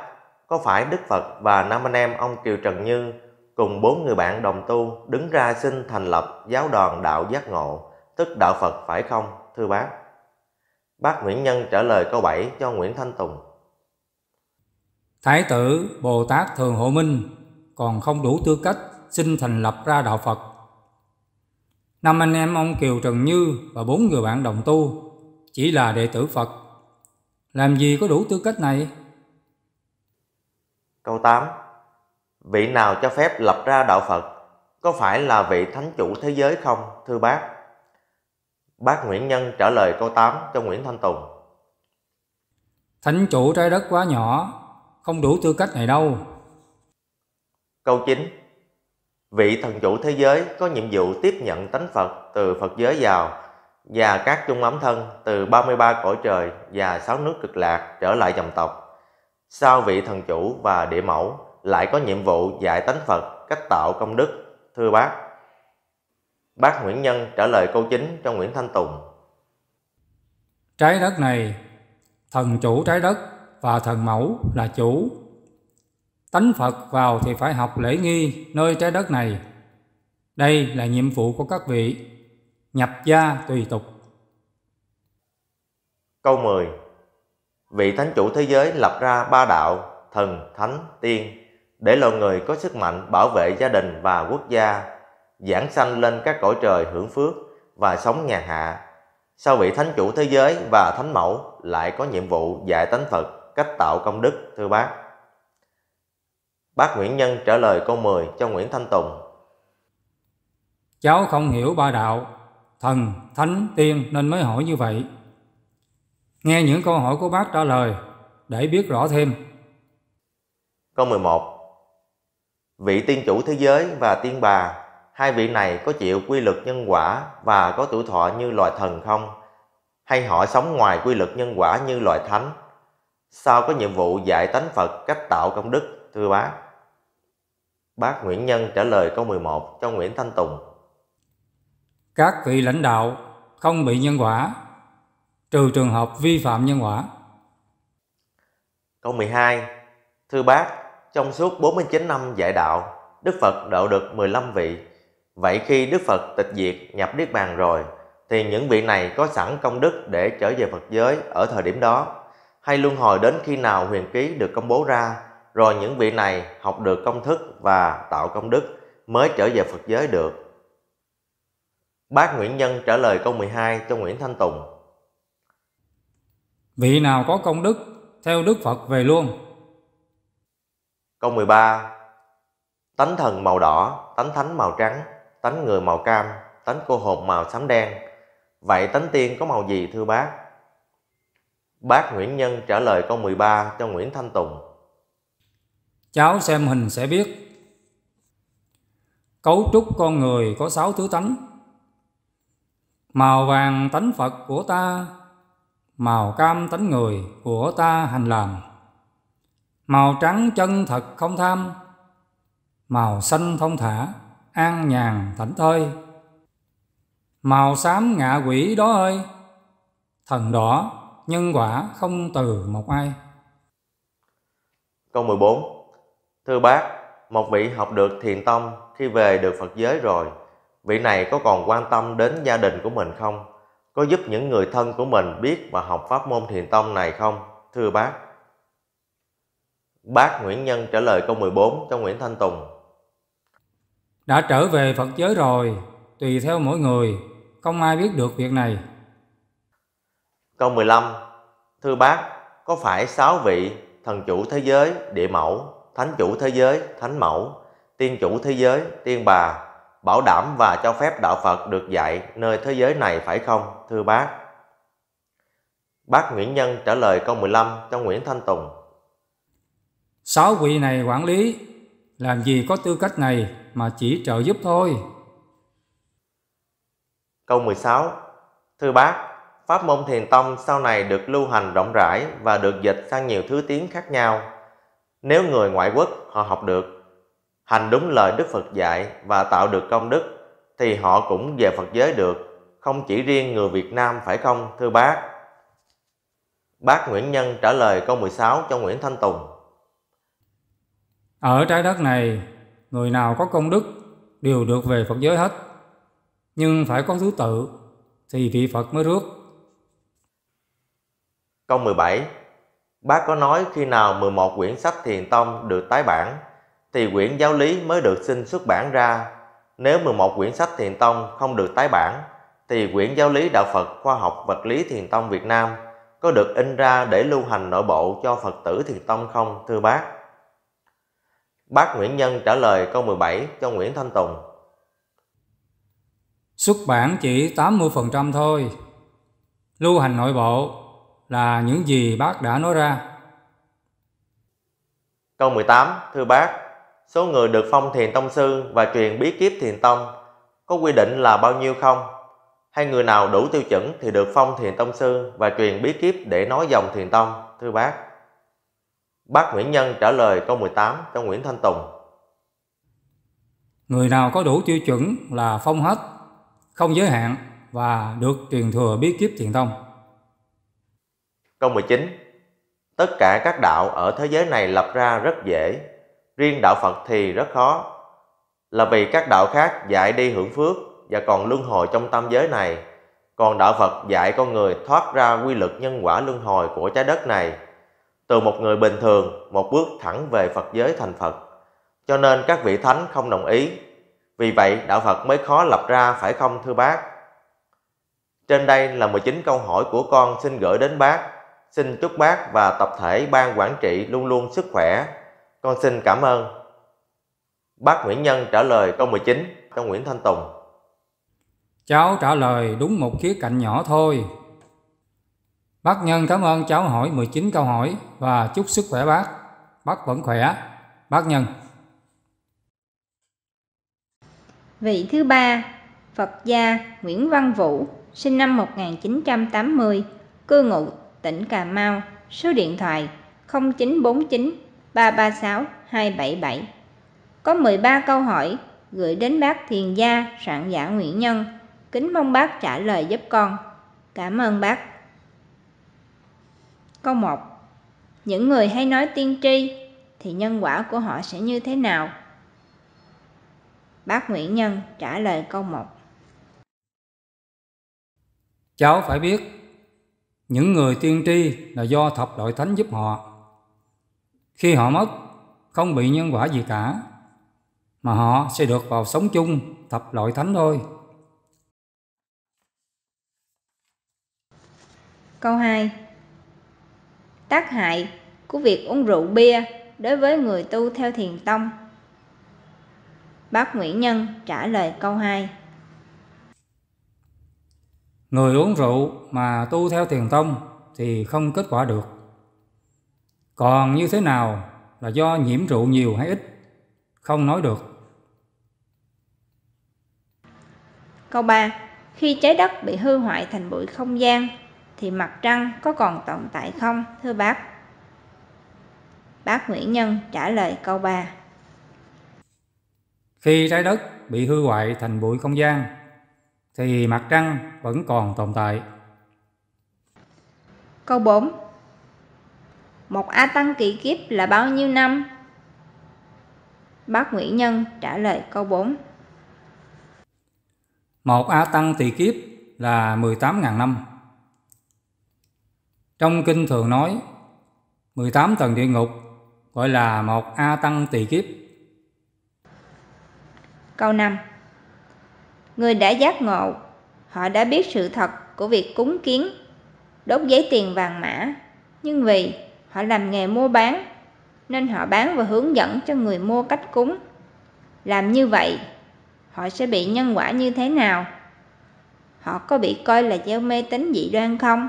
có phải Đức Phật và năm anh em ông Kiều Trần Như cùng bốn người bạn đồng tu đứng ra xin thành lập giáo đoàn đạo giác ngộ, tức đạo Phật phải không, thưa bác? Bác Nguyễn Nhân trả lời câu 7 cho Nguyễn Thanh Tùng. Thái tử Bồ Tát Thường Hộ Minh còn không đủ tư cách xin thành lập ra đạo Phật. Năm anh em ông Kiều Trần Như và bốn người bạn đồng tu chỉ là đệ tử Phật làm gì có đủ tư cách này? Câu 8 Vị nào cho phép lập ra đạo Phật có phải là vị thánh chủ thế giới không, thưa bác? Bác Nguyễn Nhân trả lời câu 8 cho Nguyễn Thanh Tùng. Thánh chủ trái đất quá nhỏ, không đủ tư cách này đâu. Câu 9 Vị thần chủ thế giới có nhiệm vụ tiếp nhận tánh Phật từ Phật giới vào và các chung ấm thân từ 33 cõi trời và sáu nước cực lạc trở lại dòng tộc. Sau vị thần chủ và địa mẫu lại có nhiệm vụ dạy tánh Phật cách tạo công đức. Thưa bác, bác Nguyễn Nhân trả lời câu chính cho Nguyễn Thanh Tùng. Trái đất này, thần chủ trái đất và thần mẫu là chủ. Tánh Phật vào thì phải học lễ nghi nơi trái đất này. Đây là nhiệm vụ của các vị nhập gia tùy tục. Câu 10 Vị Thánh Chủ Thế Giới lập ra ba đạo thần, thánh, tiên để loài người có sức mạnh bảo vệ gia đình và quốc gia, giảng sanh lên các cõi trời hưởng phước và sống nhà hạ. sau vị Thánh Chủ Thế Giới và Thánh Mẫu lại có nhiệm vụ dạy tánh Phật cách tạo công đức, thưa bác? Bác Nguyễn Nhân trả lời câu 10 cho Nguyễn Thanh Tùng. Cháu không hiểu ba đạo thần, thánh, tiên nên mới hỏi như vậy. Nghe những câu hỏi của bác trả lời để biết rõ thêm. Câu 11 Vị tiên chủ thế giới và tiên bà, hai vị này có chịu quy luật nhân quả và có tuổi thọ như loài thần không? Hay họ sống ngoài quy luật nhân quả như loài thánh? Sao có nhiệm vụ dạy tánh Phật cách tạo công đức, thưa bác? Bác Nguyễn Nhân trả lời câu 11 cho Nguyễn Thanh Tùng các vị lãnh đạo không bị nhân quả, trừ trường hợp vi phạm nhân quả. Câu 12. Thưa bác, trong suốt 49 năm dạy đạo, Đức Phật độ được 15 vị. Vậy khi Đức Phật tịch diệt nhập Niết Bàn rồi, thì những vị này có sẵn công đức để trở về Phật giới ở thời điểm đó, hay luân hồi đến khi nào huyền ký được công bố ra, rồi những vị này học được công thức và tạo công đức mới trở về Phật giới được. Bác Nguyễn Nhân trả lời câu 12 cho Nguyễn Thanh Tùng. Vị nào có công đức, theo Đức Phật về luôn. Câu 13 Tánh thần màu đỏ, tánh thánh màu trắng, tánh người màu cam, tánh cô hồn màu xám đen. Vậy tánh tiên có màu gì thưa bác? Bác Nguyễn Nhân trả lời câu 13 cho Nguyễn Thanh Tùng. Cháu xem hình sẽ biết. Cấu trúc con người có 6 thứ tánh, màu vàng tánh Phật của ta, màu cam tánh người của ta hành làm, màu trắng chân thật không tham, màu xanh thông thả, an nhàn thảnh thơi, màu xám ngạ quỷ đó ơi, thần đỏ nhân quả không từ một ai. Câu 14 Thưa bác, một vị học được thiền tông khi về được Phật giới rồi vị này có còn quan tâm đến gia đình của mình không? Có giúp những người thân của mình biết và học pháp môn thiền tông này không? Thưa bác. Bác Nguyễn Nhân trả lời câu 14 cho Nguyễn Thanh Tùng. Đã trở về Phật giới rồi, tùy theo mỗi người, không ai biết được việc này. Câu 15. Thưa bác, có phải sáu vị thần chủ thế giới, địa mẫu, thánh chủ thế giới, thánh mẫu, tiên chủ thế giới, tiên bà bảo đảm và cho phép đạo Phật được dạy nơi thế giới này phải không, thưa bác? Bác Nguyễn Nhân trả lời câu 15 cho Nguyễn Thanh Tùng. Sáu vị này quản lý, làm gì có tư cách này mà chỉ trợ giúp thôi. Câu 16. Thưa bác, pháp môn thiền tông sau này được lưu hành rộng rãi và được dịch sang nhiều thứ tiếng khác nhau. Nếu người ngoại quốc họ học được hành đúng lời Đức Phật dạy và tạo được công đức thì họ cũng về Phật giới được, không chỉ riêng người Việt Nam phải không thưa bác? Bác Nguyễn Nhân trả lời câu 16 cho Nguyễn Thanh Tùng. Ở trái đất này, người nào có công đức đều được về Phật giới hết, nhưng phải có thứ tự thì vị Phật mới rước. Câu 17 Bác có nói khi nào 11 quyển sách Thiền Tông được tái bản thì quyển giáo lý mới được xin xuất bản ra. Nếu 11 quyển sách Thiền Tông không được tái bản, thì quyển giáo lý Đạo Phật Khoa học Vật lý Thiền Tông Việt Nam có được in ra để lưu hành nội bộ cho Phật tử Thiền Tông không, thưa bác? Bác Nguyễn Nhân trả lời câu 17 cho Nguyễn Thanh Tùng. Xuất bản chỉ 80% thôi. Lưu hành nội bộ là những gì bác đã nói ra. Câu 18, thưa bác, số người được phong thiền tông sư và truyền bí kíp thiền tông có quy định là bao nhiêu không? Hay người nào đủ tiêu chuẩn thì được phong thiền tông sư và truyền bí kíp để nói dòng thiền tông, thưa bác? Bác Nguyễn Nhân trả lời câu 18 cho Nguyễn Thanh Tùng. Người nào có đủ tiêu chuẩn là phong hết, không giới hạn và được truyền thừa bí kíp thiền tông. Câu 19. Tất cả các đạo ở thế giới này lập ra rất dễ riêng đạo Phật thì rất khó, là vì các đạo khác dạy đi hưởng phước và còn luân hồi trong tam giới này, còn đạo Phật dạy con người thoát ra quy luật nhân quả luân hồi của trái đất này. Từ một người bình thường, một bước thẳng về Phật giới thành Phật. Cho nên các vị thánh không đồng ý. Vì vậy, đạo Phật mới khó lập ra phải không thưa bác? Trên đây là 19 câu hỏi của con xin gửi đến bác. Xin chúc bác và tập thể ban quản trị luôn luôn sức khỏe, con xin cảm ơn. Bác Nguyễn Nhân trả lời câu 19 cho Nguyễn Thanh Tùng. Cháu trả lời đúng một khía cạnh nhỏ thôi. Bác Nhân cảm ơn cháu hỏi 19 câu hỏi và chúc sức khỏe bác. Bác vẫn khỏe. Bác Nhân. Vị thứ ba, Phật gia Nguyễn Văn Vũ, sinh năm 1980, cư ngụ tỉnh Cà Mau, số điện thoại 0949 336 277. Có 13 câu hỏi gửi đến bác Thiền Gia soạn giả Nguyễn Nhân. Kính mong bác trả lời giúp con. Cảm ơn bác. Câu 1. Những người hay nói tiên tri thì nhân quả của họ sẽ như thế nào? Bác Nguyễn Nhân trả lời câu 1. Cháu phải biết, những người tiên tri là do thập đội thánh giúp họ khi họ mất, không bị nhân quả gì cả, mà họ sẽ được vào sống chung thập loại thánh thôi. Câu 2 Tác hại của việc uống rượu bia đối với người tu theo thiền tông Bác Nguyễn Nhân trả lời câu 2 Người uống rượu mà tu theo thiền tông thì không kết quả được còn như thế nào là do nhiễm rượu nhiều hay ít, không nói được. Câu 3. Khi trái đất bị hư hoại thành bụi không gian, thì mặt trăng có còn tồn tại không, thưa bác? Bác Nguyễn Nhân trả lời câu 3. Khi trái đất bị hư hoại thành bụi không gian, thì mặt trăng vẫn còn tồn tại. Câu 4. Một A Tăng kỳ kiếp là bao nhiêu năm? Bác Nguyễn Nhân trả lời câu 4 Một A Tăng tỳ kiếp là 18.000 năm Trong kinh thường nói 18 tầng địa ngục gọi là một A Tăng tỳ kiếp Câu 5 Người đã giác ngộ Họ đã biết sự thật của việc cúng kiến Đốt giấy tiền vàng mã Nhưng vì họ làm nghề mua bán nên họ bán và hướng dẫn cho người mua cách cúng làm như vậy họ sẽ bị nhân quả như thế nào họ có bị coi là gieo mê tín dị đoan không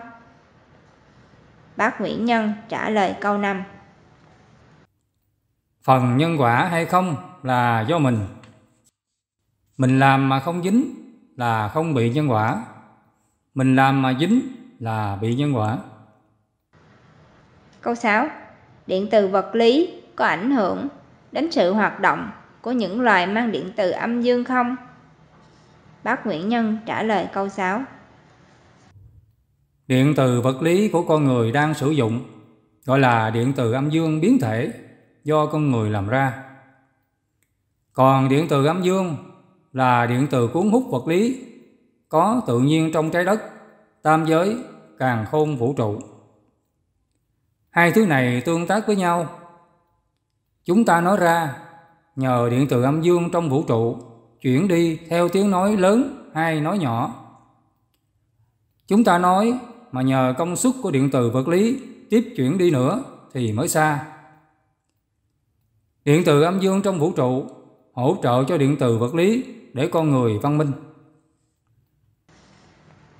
bác nguyễn nhân trả lời câu năm phần nhân quả hay không là do mình mình làm mà không dính là không bị nhân quả mình làm mà dính là bị nhân quả Câu 6. Điện từ vật lý có ảnh hưởng đến sự hoạt động của những loài mang điện từ âm dương không? Bác Nguyễn Nhân trả lời câu 6. Điện từ vật lý của con người đang sử dụng gọi là điện từ âm dương biến thể do con người làm ra. Còn điện từ âm dương là điện từ cuốn hút vật lý có tự nhiên trong trái đất, tam giới, càng khôn vũ trụ. Hai thứ này tương tác với nhau. Chúng ta nói ra, nhờ điện từ âm dương trong vũ trụ chuyển đi theo tiếng nói lớn hay nói nhỏ. Chúng ta nói mà nhờ công suất của điện từ vật lý tiếp chuyển đi nữa thì mới xa. Điện từ âm dương trong vũ trụ hỗ trợ cho điện từ vật lý để con người văn minh.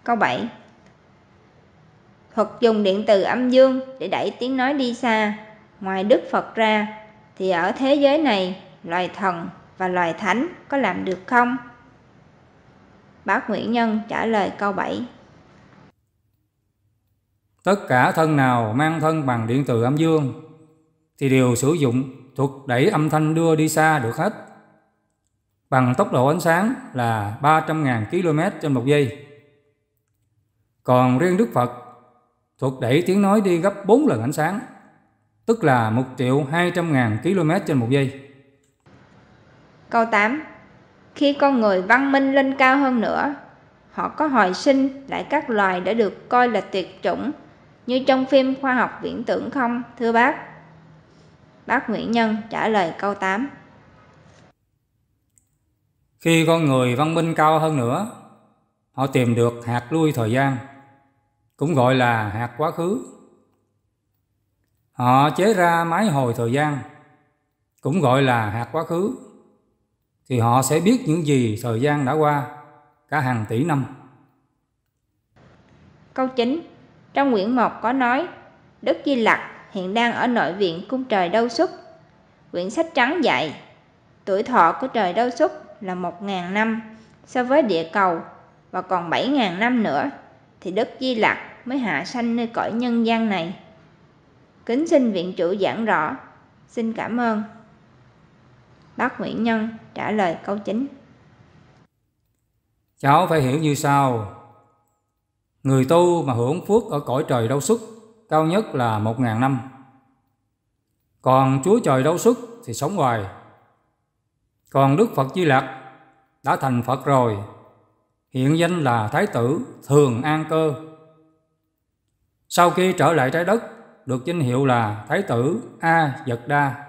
Câu 7 Phật dùng điện từ âm dương để đẩy tiếng nói đi xa. Ngoài Đức Phật ra, thì ở thế giới này, loài thần và loài thánh có làm được không? Bác Nguyễn Nhân trả lời câu 7. Tất cả thân nào mang thân bằng điện từ âm dương thì đều sử dụng thuật đẩy âm thanh đưa đi xa được hết. Bằng tốc độ ánh sáng là 300.000 km trên một giây. Còn riêng Đức Phật thuộc đẩy tiếng nói đi gấp 4 lần ánh sáng, tức là 1 triệu 200 ngàn km trên một giây. Câu 8 Khi con người văn minh lên cao hơn nữa, họ có hồi sinh lại các loài đã được coi là tuyệt chủng, như trong phim khoa học viễn tưởng không, thưa bác? Bác Nguyễn Nhân trả lời câu 8 Khi con người văn minh cao hơn nữa, họ tìm được hạt lui thời gian cũng gọi là hạt quá khứ. Họ chế ra máy hồi thời gian, cũng gọi là hạt quá khứ, thì họ sẽ biết những gì thời gian đã qua cả hàng tỷ năm. Câu 9. Trong Nguyễn Mộc có nói, Đức Di Lặc hiện đang ở nội viện cung trời Đâu Xúc. Quyển sách trắng dạy, tuổi thọ của trời Đâu Xúc là 1.000 năm so với địa cầu và còn 7.000 năm nữa thì đất di lặc mới hạ sanh nơi cõi nhân gian này kính xin viện chủ giảng rõ xin cảm ơn bác nguyễn nhân trả lời câu chính cháu phải hiểu như sau người tu mà hưởng phước ở cõi trời đâu xuất cao nhất là một ngàn năm còn chúa trời đâu xuất thì sống hoài còn đức phật di lặc đã thành phật rồi hiện danh là Thái tử Thường An Cơ. Sau khi trở lại trái đất, được danh hiệu là Thái tử A Dật Đa.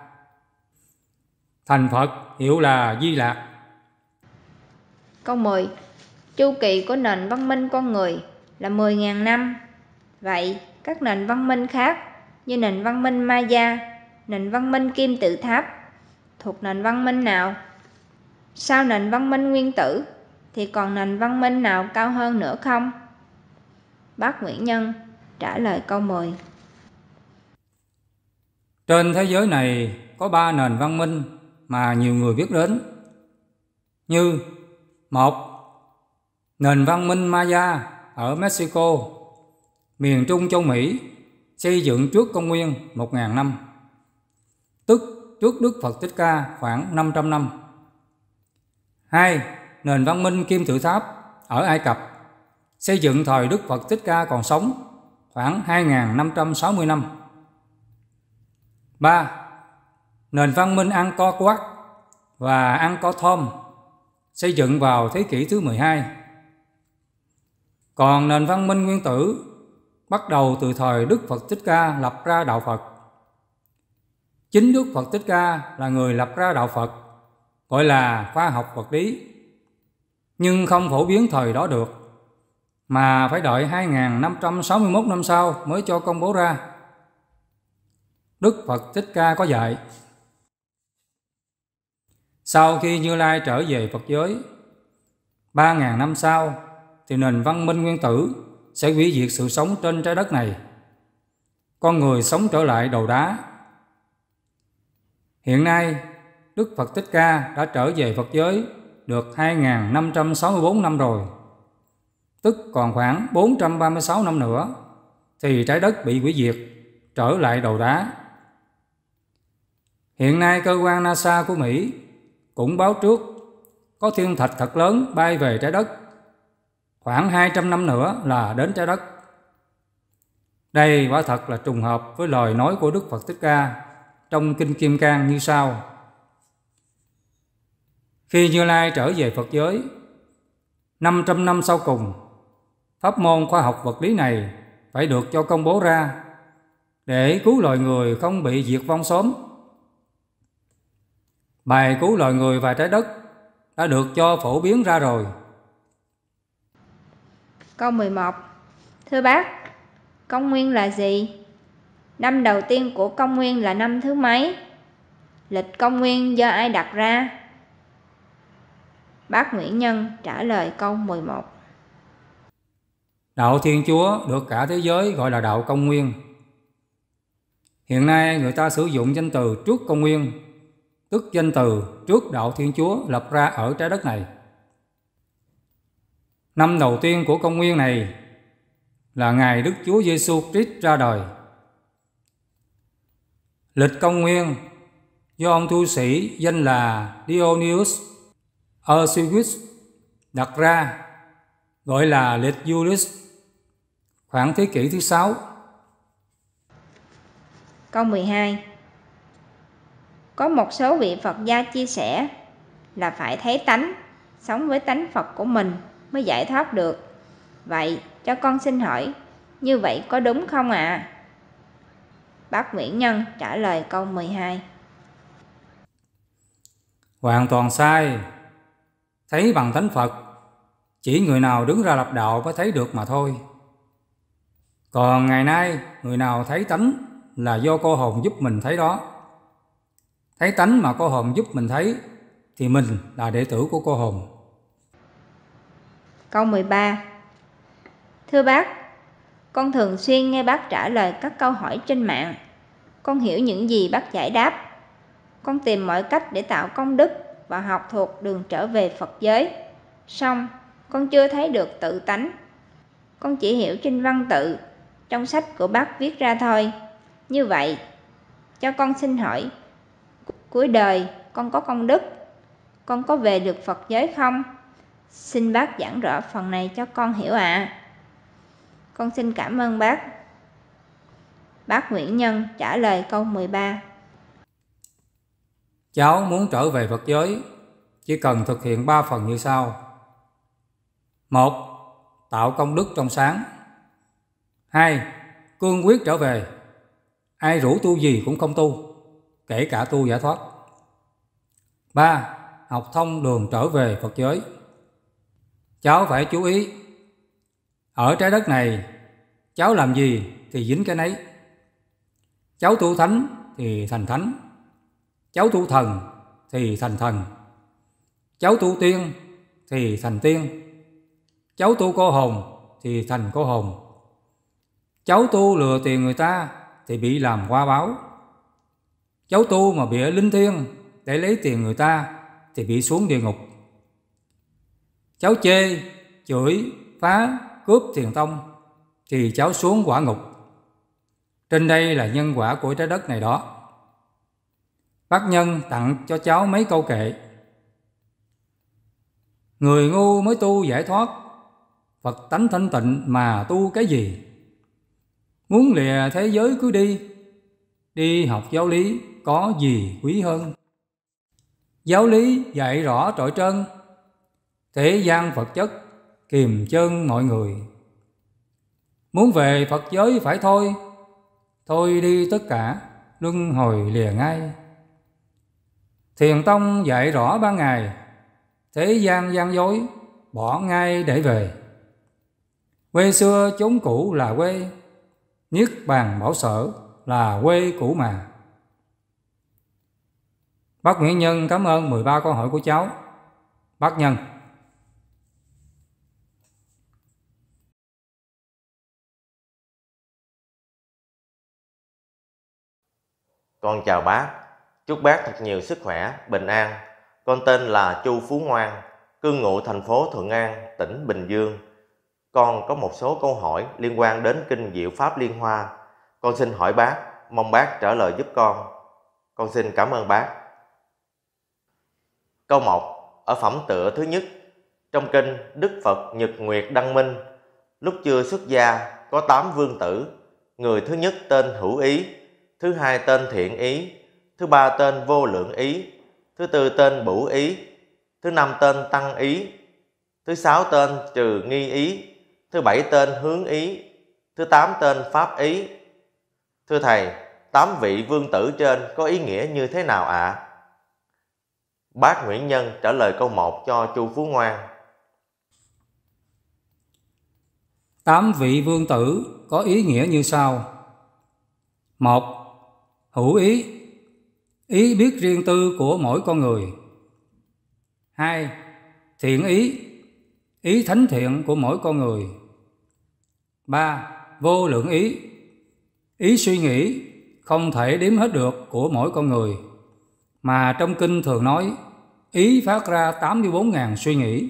Thành Phật hiệu là Di Lạc. Câu 10. Chu kỳ của nền văn minh con người là 10.000 năm. Vậy, các nền văn minh khác như nền văn minh Maya, nền văn minh Kim Tự Tháp thuộc nền văn minh nào? Sao nền văn minh nguyên tử thì còn nền văn minh nào cao hơn nữa không? Bác Nguyễn Nhân trả lời câu 10 Trên thế giới này có ba nền văn minh mà nhiều người biết đến như một Nền văn minh Maya ở Mexico, miền Trung châu Mỹ xây dựng trước công nguyên 1.000 năm, tức trước Đức Phật Thích Ca khoảng 500 năm. 2 nền văn minh kim tự tháp ở Ai Cập, xây dựng thời Đức Phật Thích Ca còn sống, khoảng 2.560 năm. 3. Nền văn minh Angkor Wat và Angkor Thom xây dựng vào thế kỷ thứ 12. Còn nền văn minh nguyên tử bắt đầu từ thời Đức Phật Thích Ca lập ra đạo Phật. Chính Đức Phật Thích Ca là người lập ra đạo Phật, gọi là khoa học vật lý nhưng không phổ biến thời đó được, mà phải đợi 2561 năm sau mới cho công bố ra. Đức Phật Thích Ca có dạy, sau khi Như Lai trở về Phật giới, 3.000 năm sau thì nền văn minh nguyên tử sẽ hủy diệt sự sống trên trái đất này. Con người sống trở lại đầu đá. Hiện nay, Đức Phật Thích Ca đã trở về Phật giới được 2.564 năm rồi, tức còn khoảng 436 năm nữa, thì trái đất bị hủy diệt, trở lại đầu đá. Hiện nay cơ quan NASA của Mỹ cũng báo trước có thiên thạch thật lớn bay về trái đất. Khoảng 200 năm nữa là đến trái đất. Đây quả thật là trùng hợp với lời nói của Đức Phật Thích Ca trong Kinh Kim Cang như sau: khi Như Lai trở về Phật giới, 500 năm sau cùng, pháp môn khoa học vật lý này phải được cho công bố ra để cứu loài người không bị diệt vong sớm. Bài cứu loài người và trái đất đã được cho phổ biến ra rồi. Câu 11 Thưa bác, công nguyên là gì? Năm đầu tiên của công nguyên là năm thứ mấy? Lịch công nguyên do ai đặt ra? Bác Nguyễn Nhân trả lời câu 11 Đạo Thiên Chúa được cả thế giới gọi là đạo công nguyên. Hiện nay người ta sử dụng danh từ trước công nguyên, tức danh từ trước đạo Thiên Chúa lập ra ở trái đất này. Năm đầu tiên của công nguyên này là ngày Đức Chúa Giêsu Christ ra đời. Lịch công nguyên do ông tu sĩ danh là Dionysus Auschwitz đặt ra gọi là lịch Julius khoảng thế kỷ thứ sáu. Câu 12 Có một số vị Phật gia chia sẻ là phải thấy tánh, sống với tánh Phật của mình mới giải thoát được. Vậy cho con xin hỏi, như vậy có đúng không ạ? À? Bác Nguyễn Nhân trả lời câu 12 Hoàn toàn sai Thấy bằng thánh Phật, chỉ người nào đứng ra lập đạo mới thấy được mà thôi. Còn ngày nay, người nào thấy tánh là do cô hồn giúp mình thấy đó. Thấy tánh mà cô hồn giúp mình thấy thì mình là đệ tử của cô hồn. Câu 13 Thưa bác, con thường xuyên nghe bác trả lời các câu hỏi trên mạng. Con hiểu những gì bác giải đáp. Con tìm mọi cách để tạo công đức và học thuộc đường trở về Phật giới. Song, con chưa thấy được tự tánh. Con chỉ hiểu trên văn tự, trong sách của bác viết ra thôi. Như vậy, cho con xin hỏi, cuối đời con có công đức, con có về được Phật giới không? Xin bác giảng rõ phần này cho con hiểu ạ. À. Con xin cảm ơn bác. Bác Nguyễn Nhân trả lời câu 13. Cháu muốn trở về Phật giới, chỉ cần thực hiện ba phần như sau. một Tạo công đức trong sáng. hai Cương quyết trở về. Ai rủ tu gì cũng không tu, kể cả tu giải thoát. ba Học thông đường trở về Phật giới. Cháu phải chú ý. Ở trái đất này, cháu làm gì thì dính cái nấy. Cháu tu thánh thì thành thánh, cháu tu thần thì thành thần, cháu tu tiên thì thành tiên, cháu tu cô hồn thì thành cô hồn. Cháu tu lừa tiền người ta thì bị làm hoa báo. Cháu tu mà bịa linh thiên để lấy tiền người ta thì bị xuống địa ngục. Cháu chê, chửi, phá, cướp thiền tông thì cháu xuống quả ngục. Trên đây là nhân quả của trái đất này đó. Bác Nhân tặng cho cháu mấy câu kệ. Người ngu mới tu giải thoát, Phật tánh thanh tịnh mà tu cái gì? Muốn lìa thế giới cứ đi, đi học giáo lý có gì quý hơn? Giáo lý dạy rõ trội trơn, thế gian Phật chất kiềm chân mọi người. Muốn về Phật giới phải thôi, thôi đi tất cả, luân hồi lìa ngay. Thiền tông dạy rõ ba ngày, thế gian gian dối, bỏ ngay để về. Quê xưa chốn cũ là quê, Niết bàn bảo sở là quê cũ mà. Bác Nguyễn Nhân cảm ơn 13 câu hỏi của cháu. Bác Nhân. Con chào bác. Chúc bác thật nhiều sức khỏe, bình an. Con tên là Chu Phú Ngoan, cư ngụ thành phố Thuận An, tỉnh Bình Dương. Con có một số câu hỏi liên quan đến kinh Diệu Pháp Liên Hoa. Con xin hỏi bác, mong bác trả lời giúp con. Con xin cảm ơn bác. Câu 1. Ở phẩm tựa thứ nhất, trong kinh Đức Phật Nhật Nguyệt Đăng Minh, lúc chưa xuất gia có 8 vương tử, người thứ nhất tên Hữu Ý, thứ hai tên Thiện Ý, thứ ba tên vô lượng ý, thứ tư tên bửu ý, thứ năm tên tăng ý, thứ sáu tên trừ nghi ý, thứ bảy tên hướng ý, thứ tám tên pháp ý. Thưa Thầy, tám vị vương tử trên có ý nghĩa như thế nào ạ? À? Bác Nguyễn Nhân trả lời câu một cho Chu Phú Ngoan. Tám vị vương tử có ý nghĩa như sau. một Hữu ý ý biết riêng tư của mỗi con người. hai Thiện ý, ý thánh thiện của mỗi con người. ba Vô lượng ý, ý suy nghĩ không thể đếm hết được của mỗi con người, mà trong kinh thường nói ý phát ra 84.000 suy nghĩ.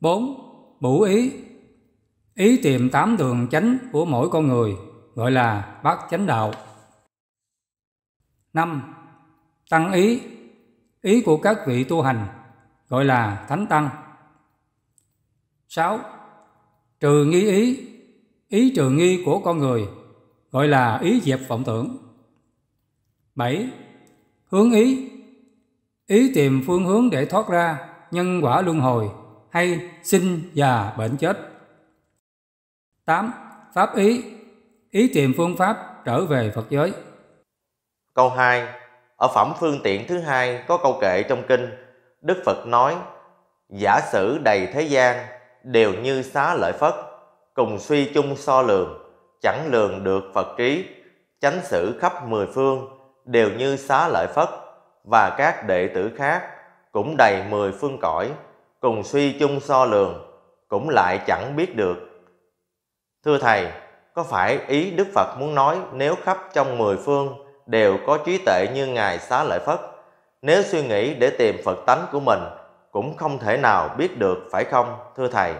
4. Bủ ý, ý tìm tám đường chánh của mỗi con người, gọi là bát chánh đạo. 5. Tăng ý Ý của các vị tu hành gọi là thánh tăng. 6. Trừ nghi ý Ý trừ nghi của con người gọi là ý dẹp vọng tưởng. 7. Hướng ý Ý tìm phương hướng để thoát ra nhân quả luân hồi hay sinh già bệnh chết. 8. Pháp ý Ý tìm phương pháp trở về Phật giới. Câu 2. Ở phẩm phương tiện thứ hai có câu kệ trong kinh, Đức Phật nói: Giả sử đầy thế gian đều như xá lợi phất, cùng suy chung so lường, chẳng lường được Phật trí, chánh sử khắp mười phương đều như xá lợi phất và các đệ tử khác cũng đầy mười phương cõi, cùng suy chung so lường, cũng lại chẳng biết được. Thưa Thầy, có phải ý Đức Phật muốn nói nếu khắp trong mười phương đều có trí tệ như Ngài Xá Lợi Phất. Nếu suy nghĩ để tìm Phật tánh của mình, cũng không thể nào biết được phải không, thưa Thầy?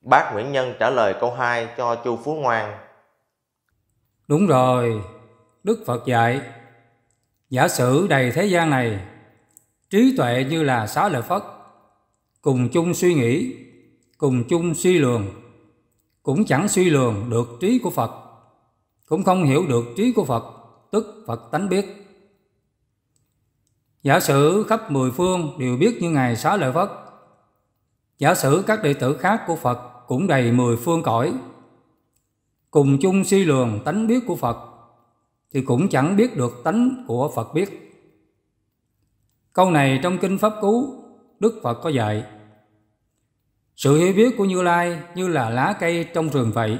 Bác Nguyễn Nhân trả lời câu hai cho Chu Phú Ngoan. Đúng rồi, Đức Phật dạy, giả sử đầy thế gian này, trí tuệ như là xá lợi Phất, cùng chung suy nghĩ, cùng chung suy lường, cũng chẳng suy lường được trí của Phật cũng không hiểu được trí của Phật, tức Phật tánh biết. Giả sử khắp mười phương đều biết như Ngài Xá Lợi Phất. Giả sử các đệ tử khác của Phật cũng đầy mười phương cõi. Cùng chung suy lường tánh biết của Phật thì cũng chẳng biết được tánh của Phật biết. Câu này trong Kinh Pháp Cú, Đức Phật có dạy. Sự hiểu biết của Như Lai như là lá cây trong rừng vậy.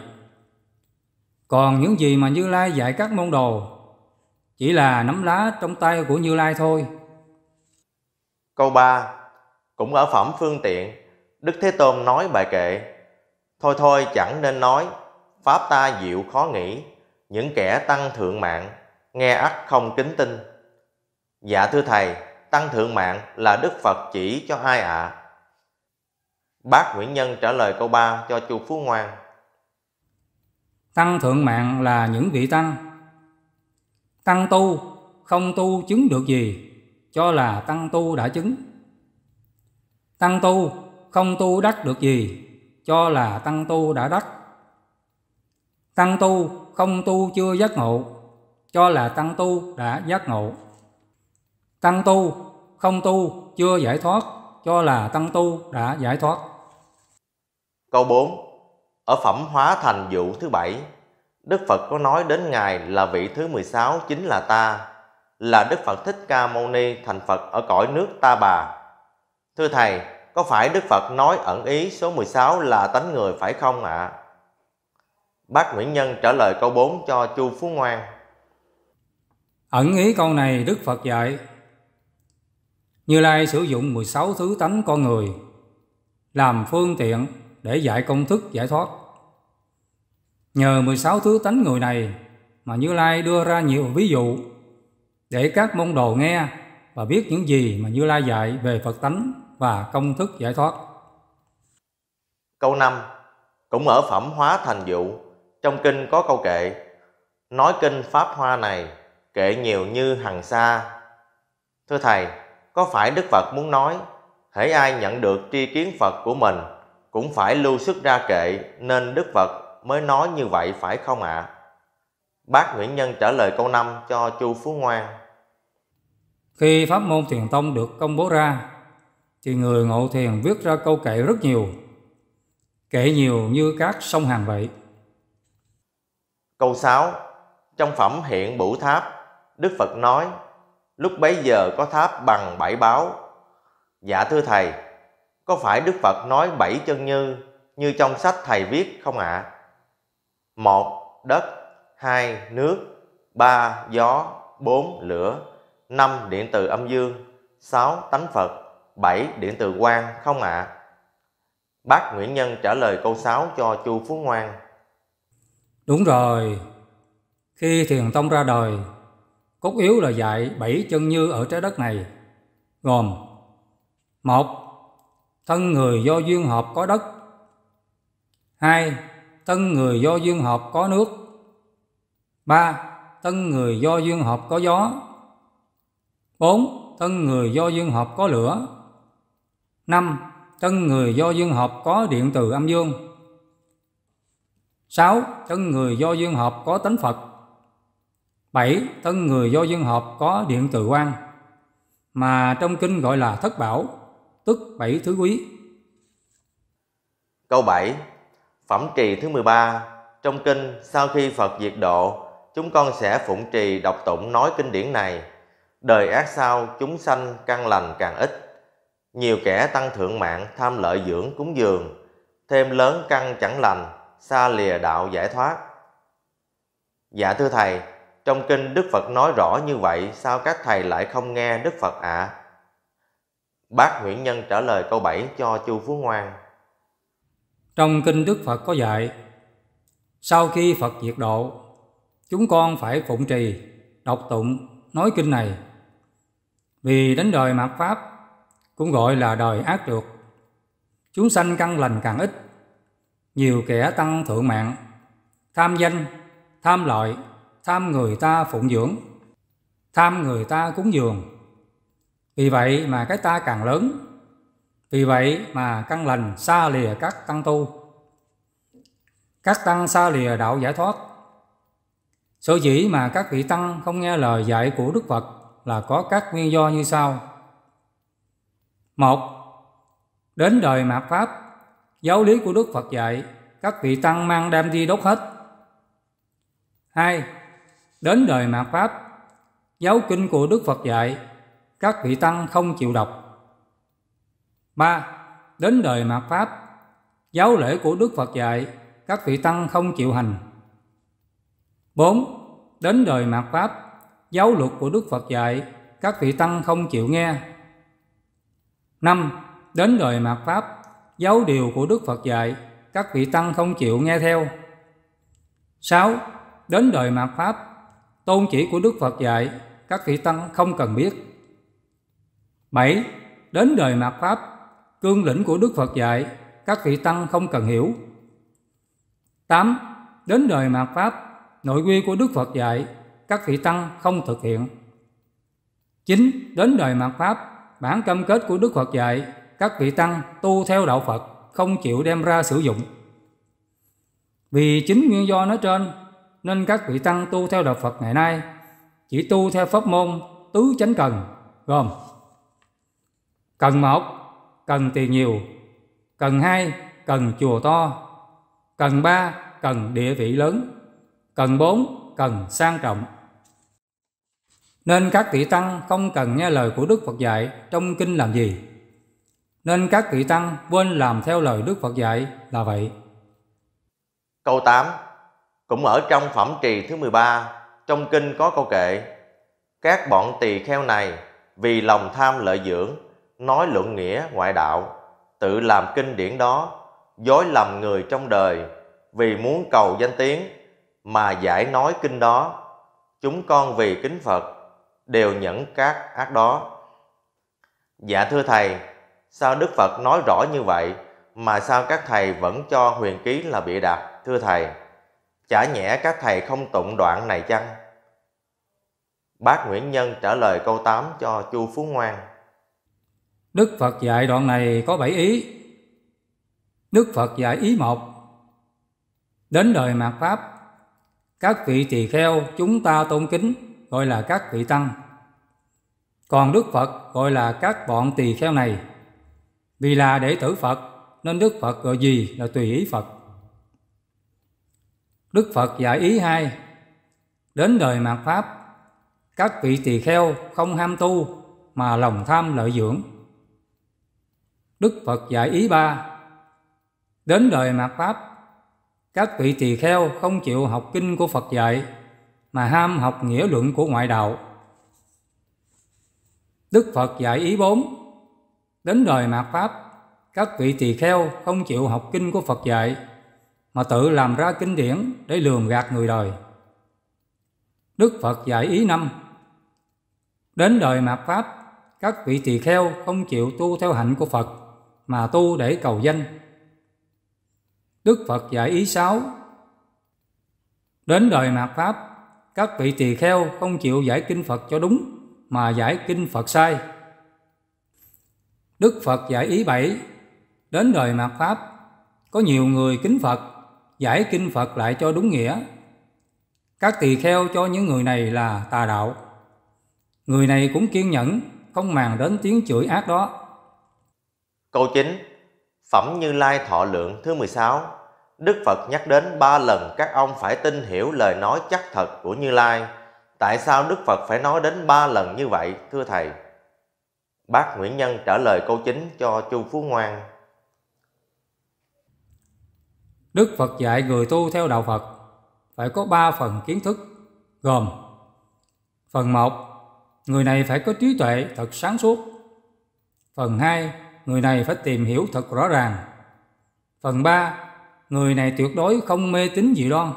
Còn những gì mà Như Lai dạy các môn đồ chỉ là nắm lá trong tay của Như Lai thôi. Câu 3. Cũng ở phẩm phương tiện, Đức Thế Tôn nói bài kệ: Thôi thôi chẳng nên nói, pháp ta diệu khó nghĩ, những kẻ tăng thượng mạng nghe ắt không kính tin. Dạ thưa thầy, tăng thượng mạng là Đức Phật chỉ cho ai ạ. À. Bác Nguyễn Nhân trả lời câu 3 cho Chu Phú Ngoan. Tăng thượng mạng là những vị tăng. Tăng tu, không tu chứng được gì, cho là tăng tu đã chứng. Tăng tu, không tu đắc được gì, cho là tăng tu đã đắc. Tăng tu, không tu chưa giác ngộ, cho là tăng tu đã giác ngộ. Tăng tu, không tu chưa giải thoát, cho là tăng tu đã giải thoát. Câu 4 ở phẩm hóa thành dụ thứ bảy, Đức Phật có nói đến Ngài là vị thứ 16 chính là ta, là Đức Phật Thích Ca Mâu Ni thành Phật ở cõi nước ta bà. Thưa Thầy, có phải Đức Phật nói ẩn ý số 16 là tánh người phải không ạ? À? Bác Nguyễn Nhân trả lời câu 4 cho Chu Phú Ngoan. Ẩn ý câu này Đức Phật dạy Như Lai sử dụng 16 thứ tánh con người làm phương tiện để dạy công thức giải thoát. Nhờ 16 thứ tánh người này mà Như Lai đưa ra nhiều ví dụ để các môn đồ nghe và biết những gì mà Như Lai dạy về Phật tánh và công thức giải thoát. Câu 5 Cũng ở phẩm hóa thành dụ Trong kinh có câu kệ Nói kinh Pháp Hoa này kệ nhiều như hằng xa Thưa Thầy, có phải Đức Phật muốn nói Hễ ai nhận được tri kiến Phật của mình cũng phải lưu sức ra kệ nên Đức Phật mới nói như vậy phải không ạ? À? Bác Nguyễn Nhân trả lời câu năm cho Chu Phú Ngoan. Khi pháp môn thiền tông được công bố ra thì người ngộ thiền viết ra câu kệ rất nhiều. Kệ nhiều như các sông hàng vậy. Câu 6. Trong phẩm hiện bửu tháp, Đức Phật nói: Lúc bấy giờ có tháp bằng bảy báo. Dạ thưa thầy, có phải Đức Phật nói bảy chân như như trong sách thầy viết không ạ? À? Một đất, hai nước, ba gió, bốn lửa, năm điện từ âm dương, sáu tánh Phật, bảy điện từ quang không ạ? À? Bác Nguyễn Nhân trả lời câu 6 cho Chu Phú Ngoan. Đúng rồi. Khi Thiền Tông ra đời, cốt yếu là dạy bảy chân như ở trái đất này, gồm một thân người do duyên hợp có đất. hai Thân người do duyên hợp có nước. ba Thân người do duyên hợp có gió. bốn Thân người do duyên hợp có lửa. năm Thân người do duyên hợp có điện từ âm dương. sáu Thân người do duyên hợp có tánh Phật. bảy Thân người do duyên hợp có điện từ quan mà trong kinh gọi là thất bảo tức bảy thứ quý. Câu 7. Phẩm trì thứ 13 trong kinh sau khi Phật diệt độ, chúng con sẽ phụng trì đọc tụng nói kinh điển này. Đời ác sau chúng sanh căn lành càng ít. Nhiều kẻ tăng thượng mạng tham lợi dưỡng cúng dường, thêm lớn căn chẳng lành, xa lìa đạo giải thoát. Dạ thưa thầy, trong kinh Đức Phật nói rõ như vậy sao các thầy lại không nghe Đức Phật ạ? À? Bác Nguyễn Nhân trả lời câu 7 cho Chu Phú Ngoan. Trong kinh Đức Phật có dạy, sau khi Phật diệt độ, chúng con phải phụng trì, đọc tụng, nói kinh này. Vì đến đời mạt Pháp cũng gọi là đời ác trượt. Chúng sanh căn lành càng ít, nhiều kẻ tăng thượng mạng, tham danh, tham lợi, tham người ta phụng dưỡng, tham người ta cúng dường, vì vậy mà cái ta càng lớn, vì vậy mà căn lành xa lìa các tăng tu. Các tăng xa lìa đạo giải thoát. Sở dĩ mà các vị tăng không nghe lời dạy của Đức Phật là có các nguyên do như sau. Một, đến đời mạt Pháp, giáo lý của Đức Phật dạy, các vị tăng mang đem đi đốt hết. Hai, đến đời mạt Pháp, giáo kinh của Đức Phật dạy, các vị tăng không chịu đọc. 3. Đến đời mạt Pháp, giáo lễ của Đức Phật dạy, các vị tăng không chịu hành. 4. Đến đời mạt Pháp, giáo luật của Đức Phật dạy, các vị tăng không chịu nghe. 5. Đến đời mạt Pháp, giáo điều của Đức Phật dạy, các vị tăng không chịu nghe theo. 6. Đến đời mạt Pháp, tôn chỉ của Đức Phật dạy, các vị tăng không cần biết. 7. Đến đời mạt Pháp, cương lĩnh của Đức Phật dạy, các vị Tăng không cần hiểu. 8. Đến đời mạt Pháp, nội quy của Đức Phật dạy, các vị Tăng không thực hiện. 9. Đến đời mạt Pháp, bản cam kết của Đức Phật dạy, các vị Tăng tu theo đạo Phật, không chịu đem ra sử dụng. Vì chính nguyên do nói trên, nên các vị Tăng tu theo đạo Phật ngày nay, chỉ tu theo pháp môn tứ chánh cần, gồm Cần một, cần tiền nhiều. Cần hai, cần chùa to. Cần ba, cần địa vị lớn. Cần bốn, cần sang trọng. Nên các vị tăng không cần nghe lời của Đức Phật dạy trong kinh làm gì. Nên các vị tăng quên làm theo lời Đức Phật dạy là vậy. Câu 8 Cũng ở trong phẩm trì thứ 13 Trong kinh có câu kệ Các bọn tỳ kheo này Vì lòng tham lợi dưỡng nói luận nghĩa ngoại đạo tự làm kinh điển đó dối lầm người trong đời vì muốn cầu danh tiếng mà giải nói kinh đó chúng con vì kính phật đều nhẫn các ác đó dạ thưa thầy sao đức phật nói rõ như vậy mà sao các thầy vẫn cho huyền ký là bịa đặt thưa thầy chả nhẽ các thầy không tụng đoạn này chăng bác nguyễn nhân trả lời câu 8 cho chu phú ngoan Đức Phật dạy đoạn này có bảy ý. Đức Phật dạy ý một. Đến đời mạt Pháp, các vị tỳ kheo chúng ta tôn kính gọi là các vị tăng. Còn Đức Phật gọi là các bọn tỳ kheo này. Vì là đệ tử Phật nên Đức Phật gọi gì là tùy ý Phật. Đức Phật dạy ý hai. Đến đời mạt Pháp, các vị tỳ kheo không ham tu mà lòng tham lợi dưỡng Đức Phật dạy ý ba Đến đời mạt Pháp Các vị tỳ kheo không chịu học kinh của Phật dạy Mà ham học nghĩa luận của ngoại đạo Đức Phật dạy ý bốn Đến đời mạt Pháp Các vị tỳ kheo không chịu học kinh của Phật dạy Mà tự làm ra kinh điển để lường gạt người đời Đức Phật dạy ý năm Đến đời mạt Pháp Các vị tỳ kheo không chịu tu theo hạnh của Phật mà tu để cầu danh. Đức Phật giải ý sáu Đến đời mạt Pháp, các vị tỳ kheo không chịu giải kinh Phật cho đúng mà giải kinh Phật sai. Đức Phật giải ý bảy Đến đời mạt Pháp, có nhiều người kính Phật, giải kinh Phật lại cho đúng nghĩa. Các tỳ kheo cho những người này là tà đạo. Người này cũng kiên nhẫn, không màng đến tiếng chửi ác đó. Câu 9. Phẩm Như Lai Thọ Lượng thứ 16 Đức Phật nhắc đến ba lần các ông phải tin hiểu lời nói chắc thật của Như Lai. Tại sao Đức Phật phải nói đến ba lần như vậy, thưa Thầy? Bác Nguyễn Nhân trả lời câu chính cho Chu Phú Ngoan. Đức Phật dạy người tu theo đạo Phật phải có ba phần kiến thức gồm Phần 1. Người này phải có trí tuệ thật sáng suốt. Phần 2 người này phải tìm hiểu thật rõ ràng. Phần 3. Người này tuyệt đối không mê tín dị đoan.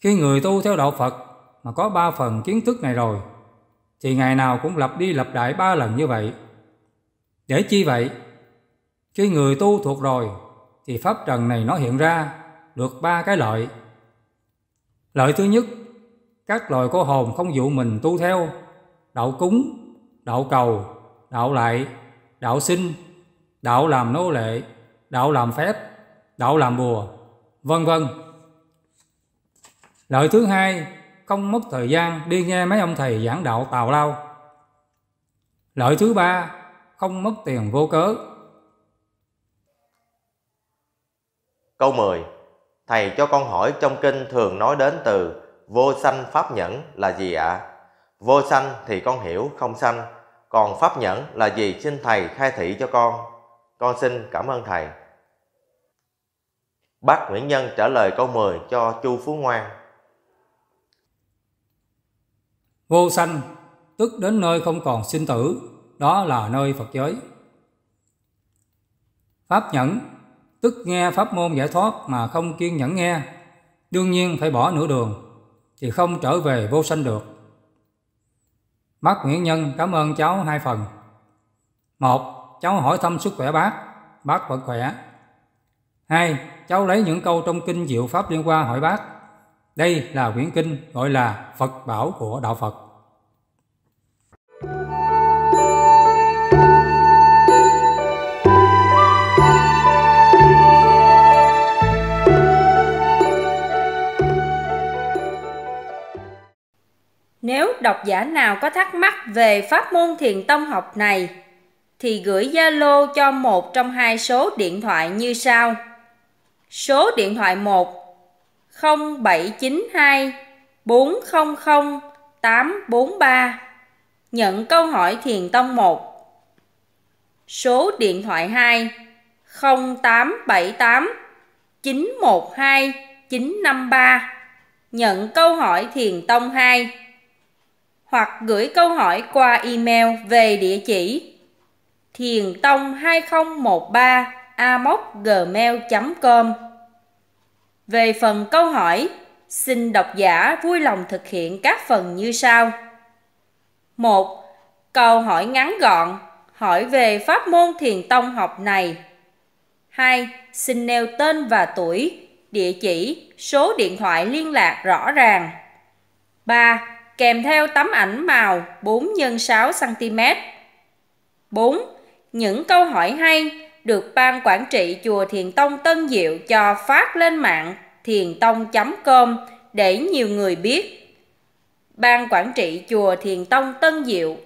Khi người tu theo đạo Phật mà có ba phần kiến thức này rồi, thì ngày nào cũng lặp đi lặp lại ba lần như vậy. Để chi vậy? Khi người tu thuộc rồi, thì pháp trần này nó hiện ra được ba cái lợi. Lợi thứ nhất, các loài cô hồn không dụ mình tu theo, đạo cúng, đạo cầu, đạo lại đạo sinh, đạo làm nô lệ, đạo làm phép, đạo làm bùa, vân vân. Lợi thứ hai, không mất thời gian đi nghe mấy ông thầy giảng đạo tào lao. Lợi thứ ba, không mất tiền vô cớ. Câu 10. Thầy cho con hỏi trong kinh thường nói đến từ vô sanh pháp nhẫn là gì ạ? À? Vô sanh thì con hiểu không sanh, còn pháp nhẫn là gì xin thầy khai thị cho con. Con xin cảm ơn thầy. Bác Nguyễn Nhân trả lời câu 10 cho Chu Phú Ngoan. Vô sanh, tức đến nơi không còn sinh tử, đó là nơi Phật giới. Pháp nhẫn, tức nghe pháp môn giải thoát mà không kiên nhẫn nghe, đương nhiên phải bỏ nửa đường, thì không trở về vô sanh được. Bác Nguyễn Nhân cảm ơn cháu hai phần. Một, cháu hỏi thăm sức khỏe bác, bác vẫn khỏe. Hai, cháu lấy những câu trong kinh Diệu Pháp Liên qua hỏi bác. Đây là quyển kinh gọi là Phật Bảo của Đạo Phật. Nếu độc giả nào có thắc mắc về pháp môn thiền tông học này thì gửi Zalo cho một trong hai số điện thoại như sau. Số điện thoại 1 0792 400 843 nhận câu hỏi thiền tông 1. Số điện thoại 2 0878 912 953 nhận câu hỏi thiền tông 2 hoặc gửi câu hỏi qua email về địa chỉ thiền tông 2013 gmail.com Về phần câu hỏi, xin độc giả vui lòng thực hiện các phần như sau. 1. Câu hỏi ngắn gọn, hỏi về pháp môn thiền tông học này. 2. Xin nêu tên và tuổi, địa chỉ, số điện thoại liên lạc rõ ràng. 3 kèm theo tấm ảnh màu 4 x 6 cm. 4. Những câu hỏi hay được Ban Quản trị Chùa Thiền Tông Tân Diệu cho phát lên mạng thiền tông.com để nhiều người biết. Ban Quản trị Chùa Thiền Tông Tân Diệu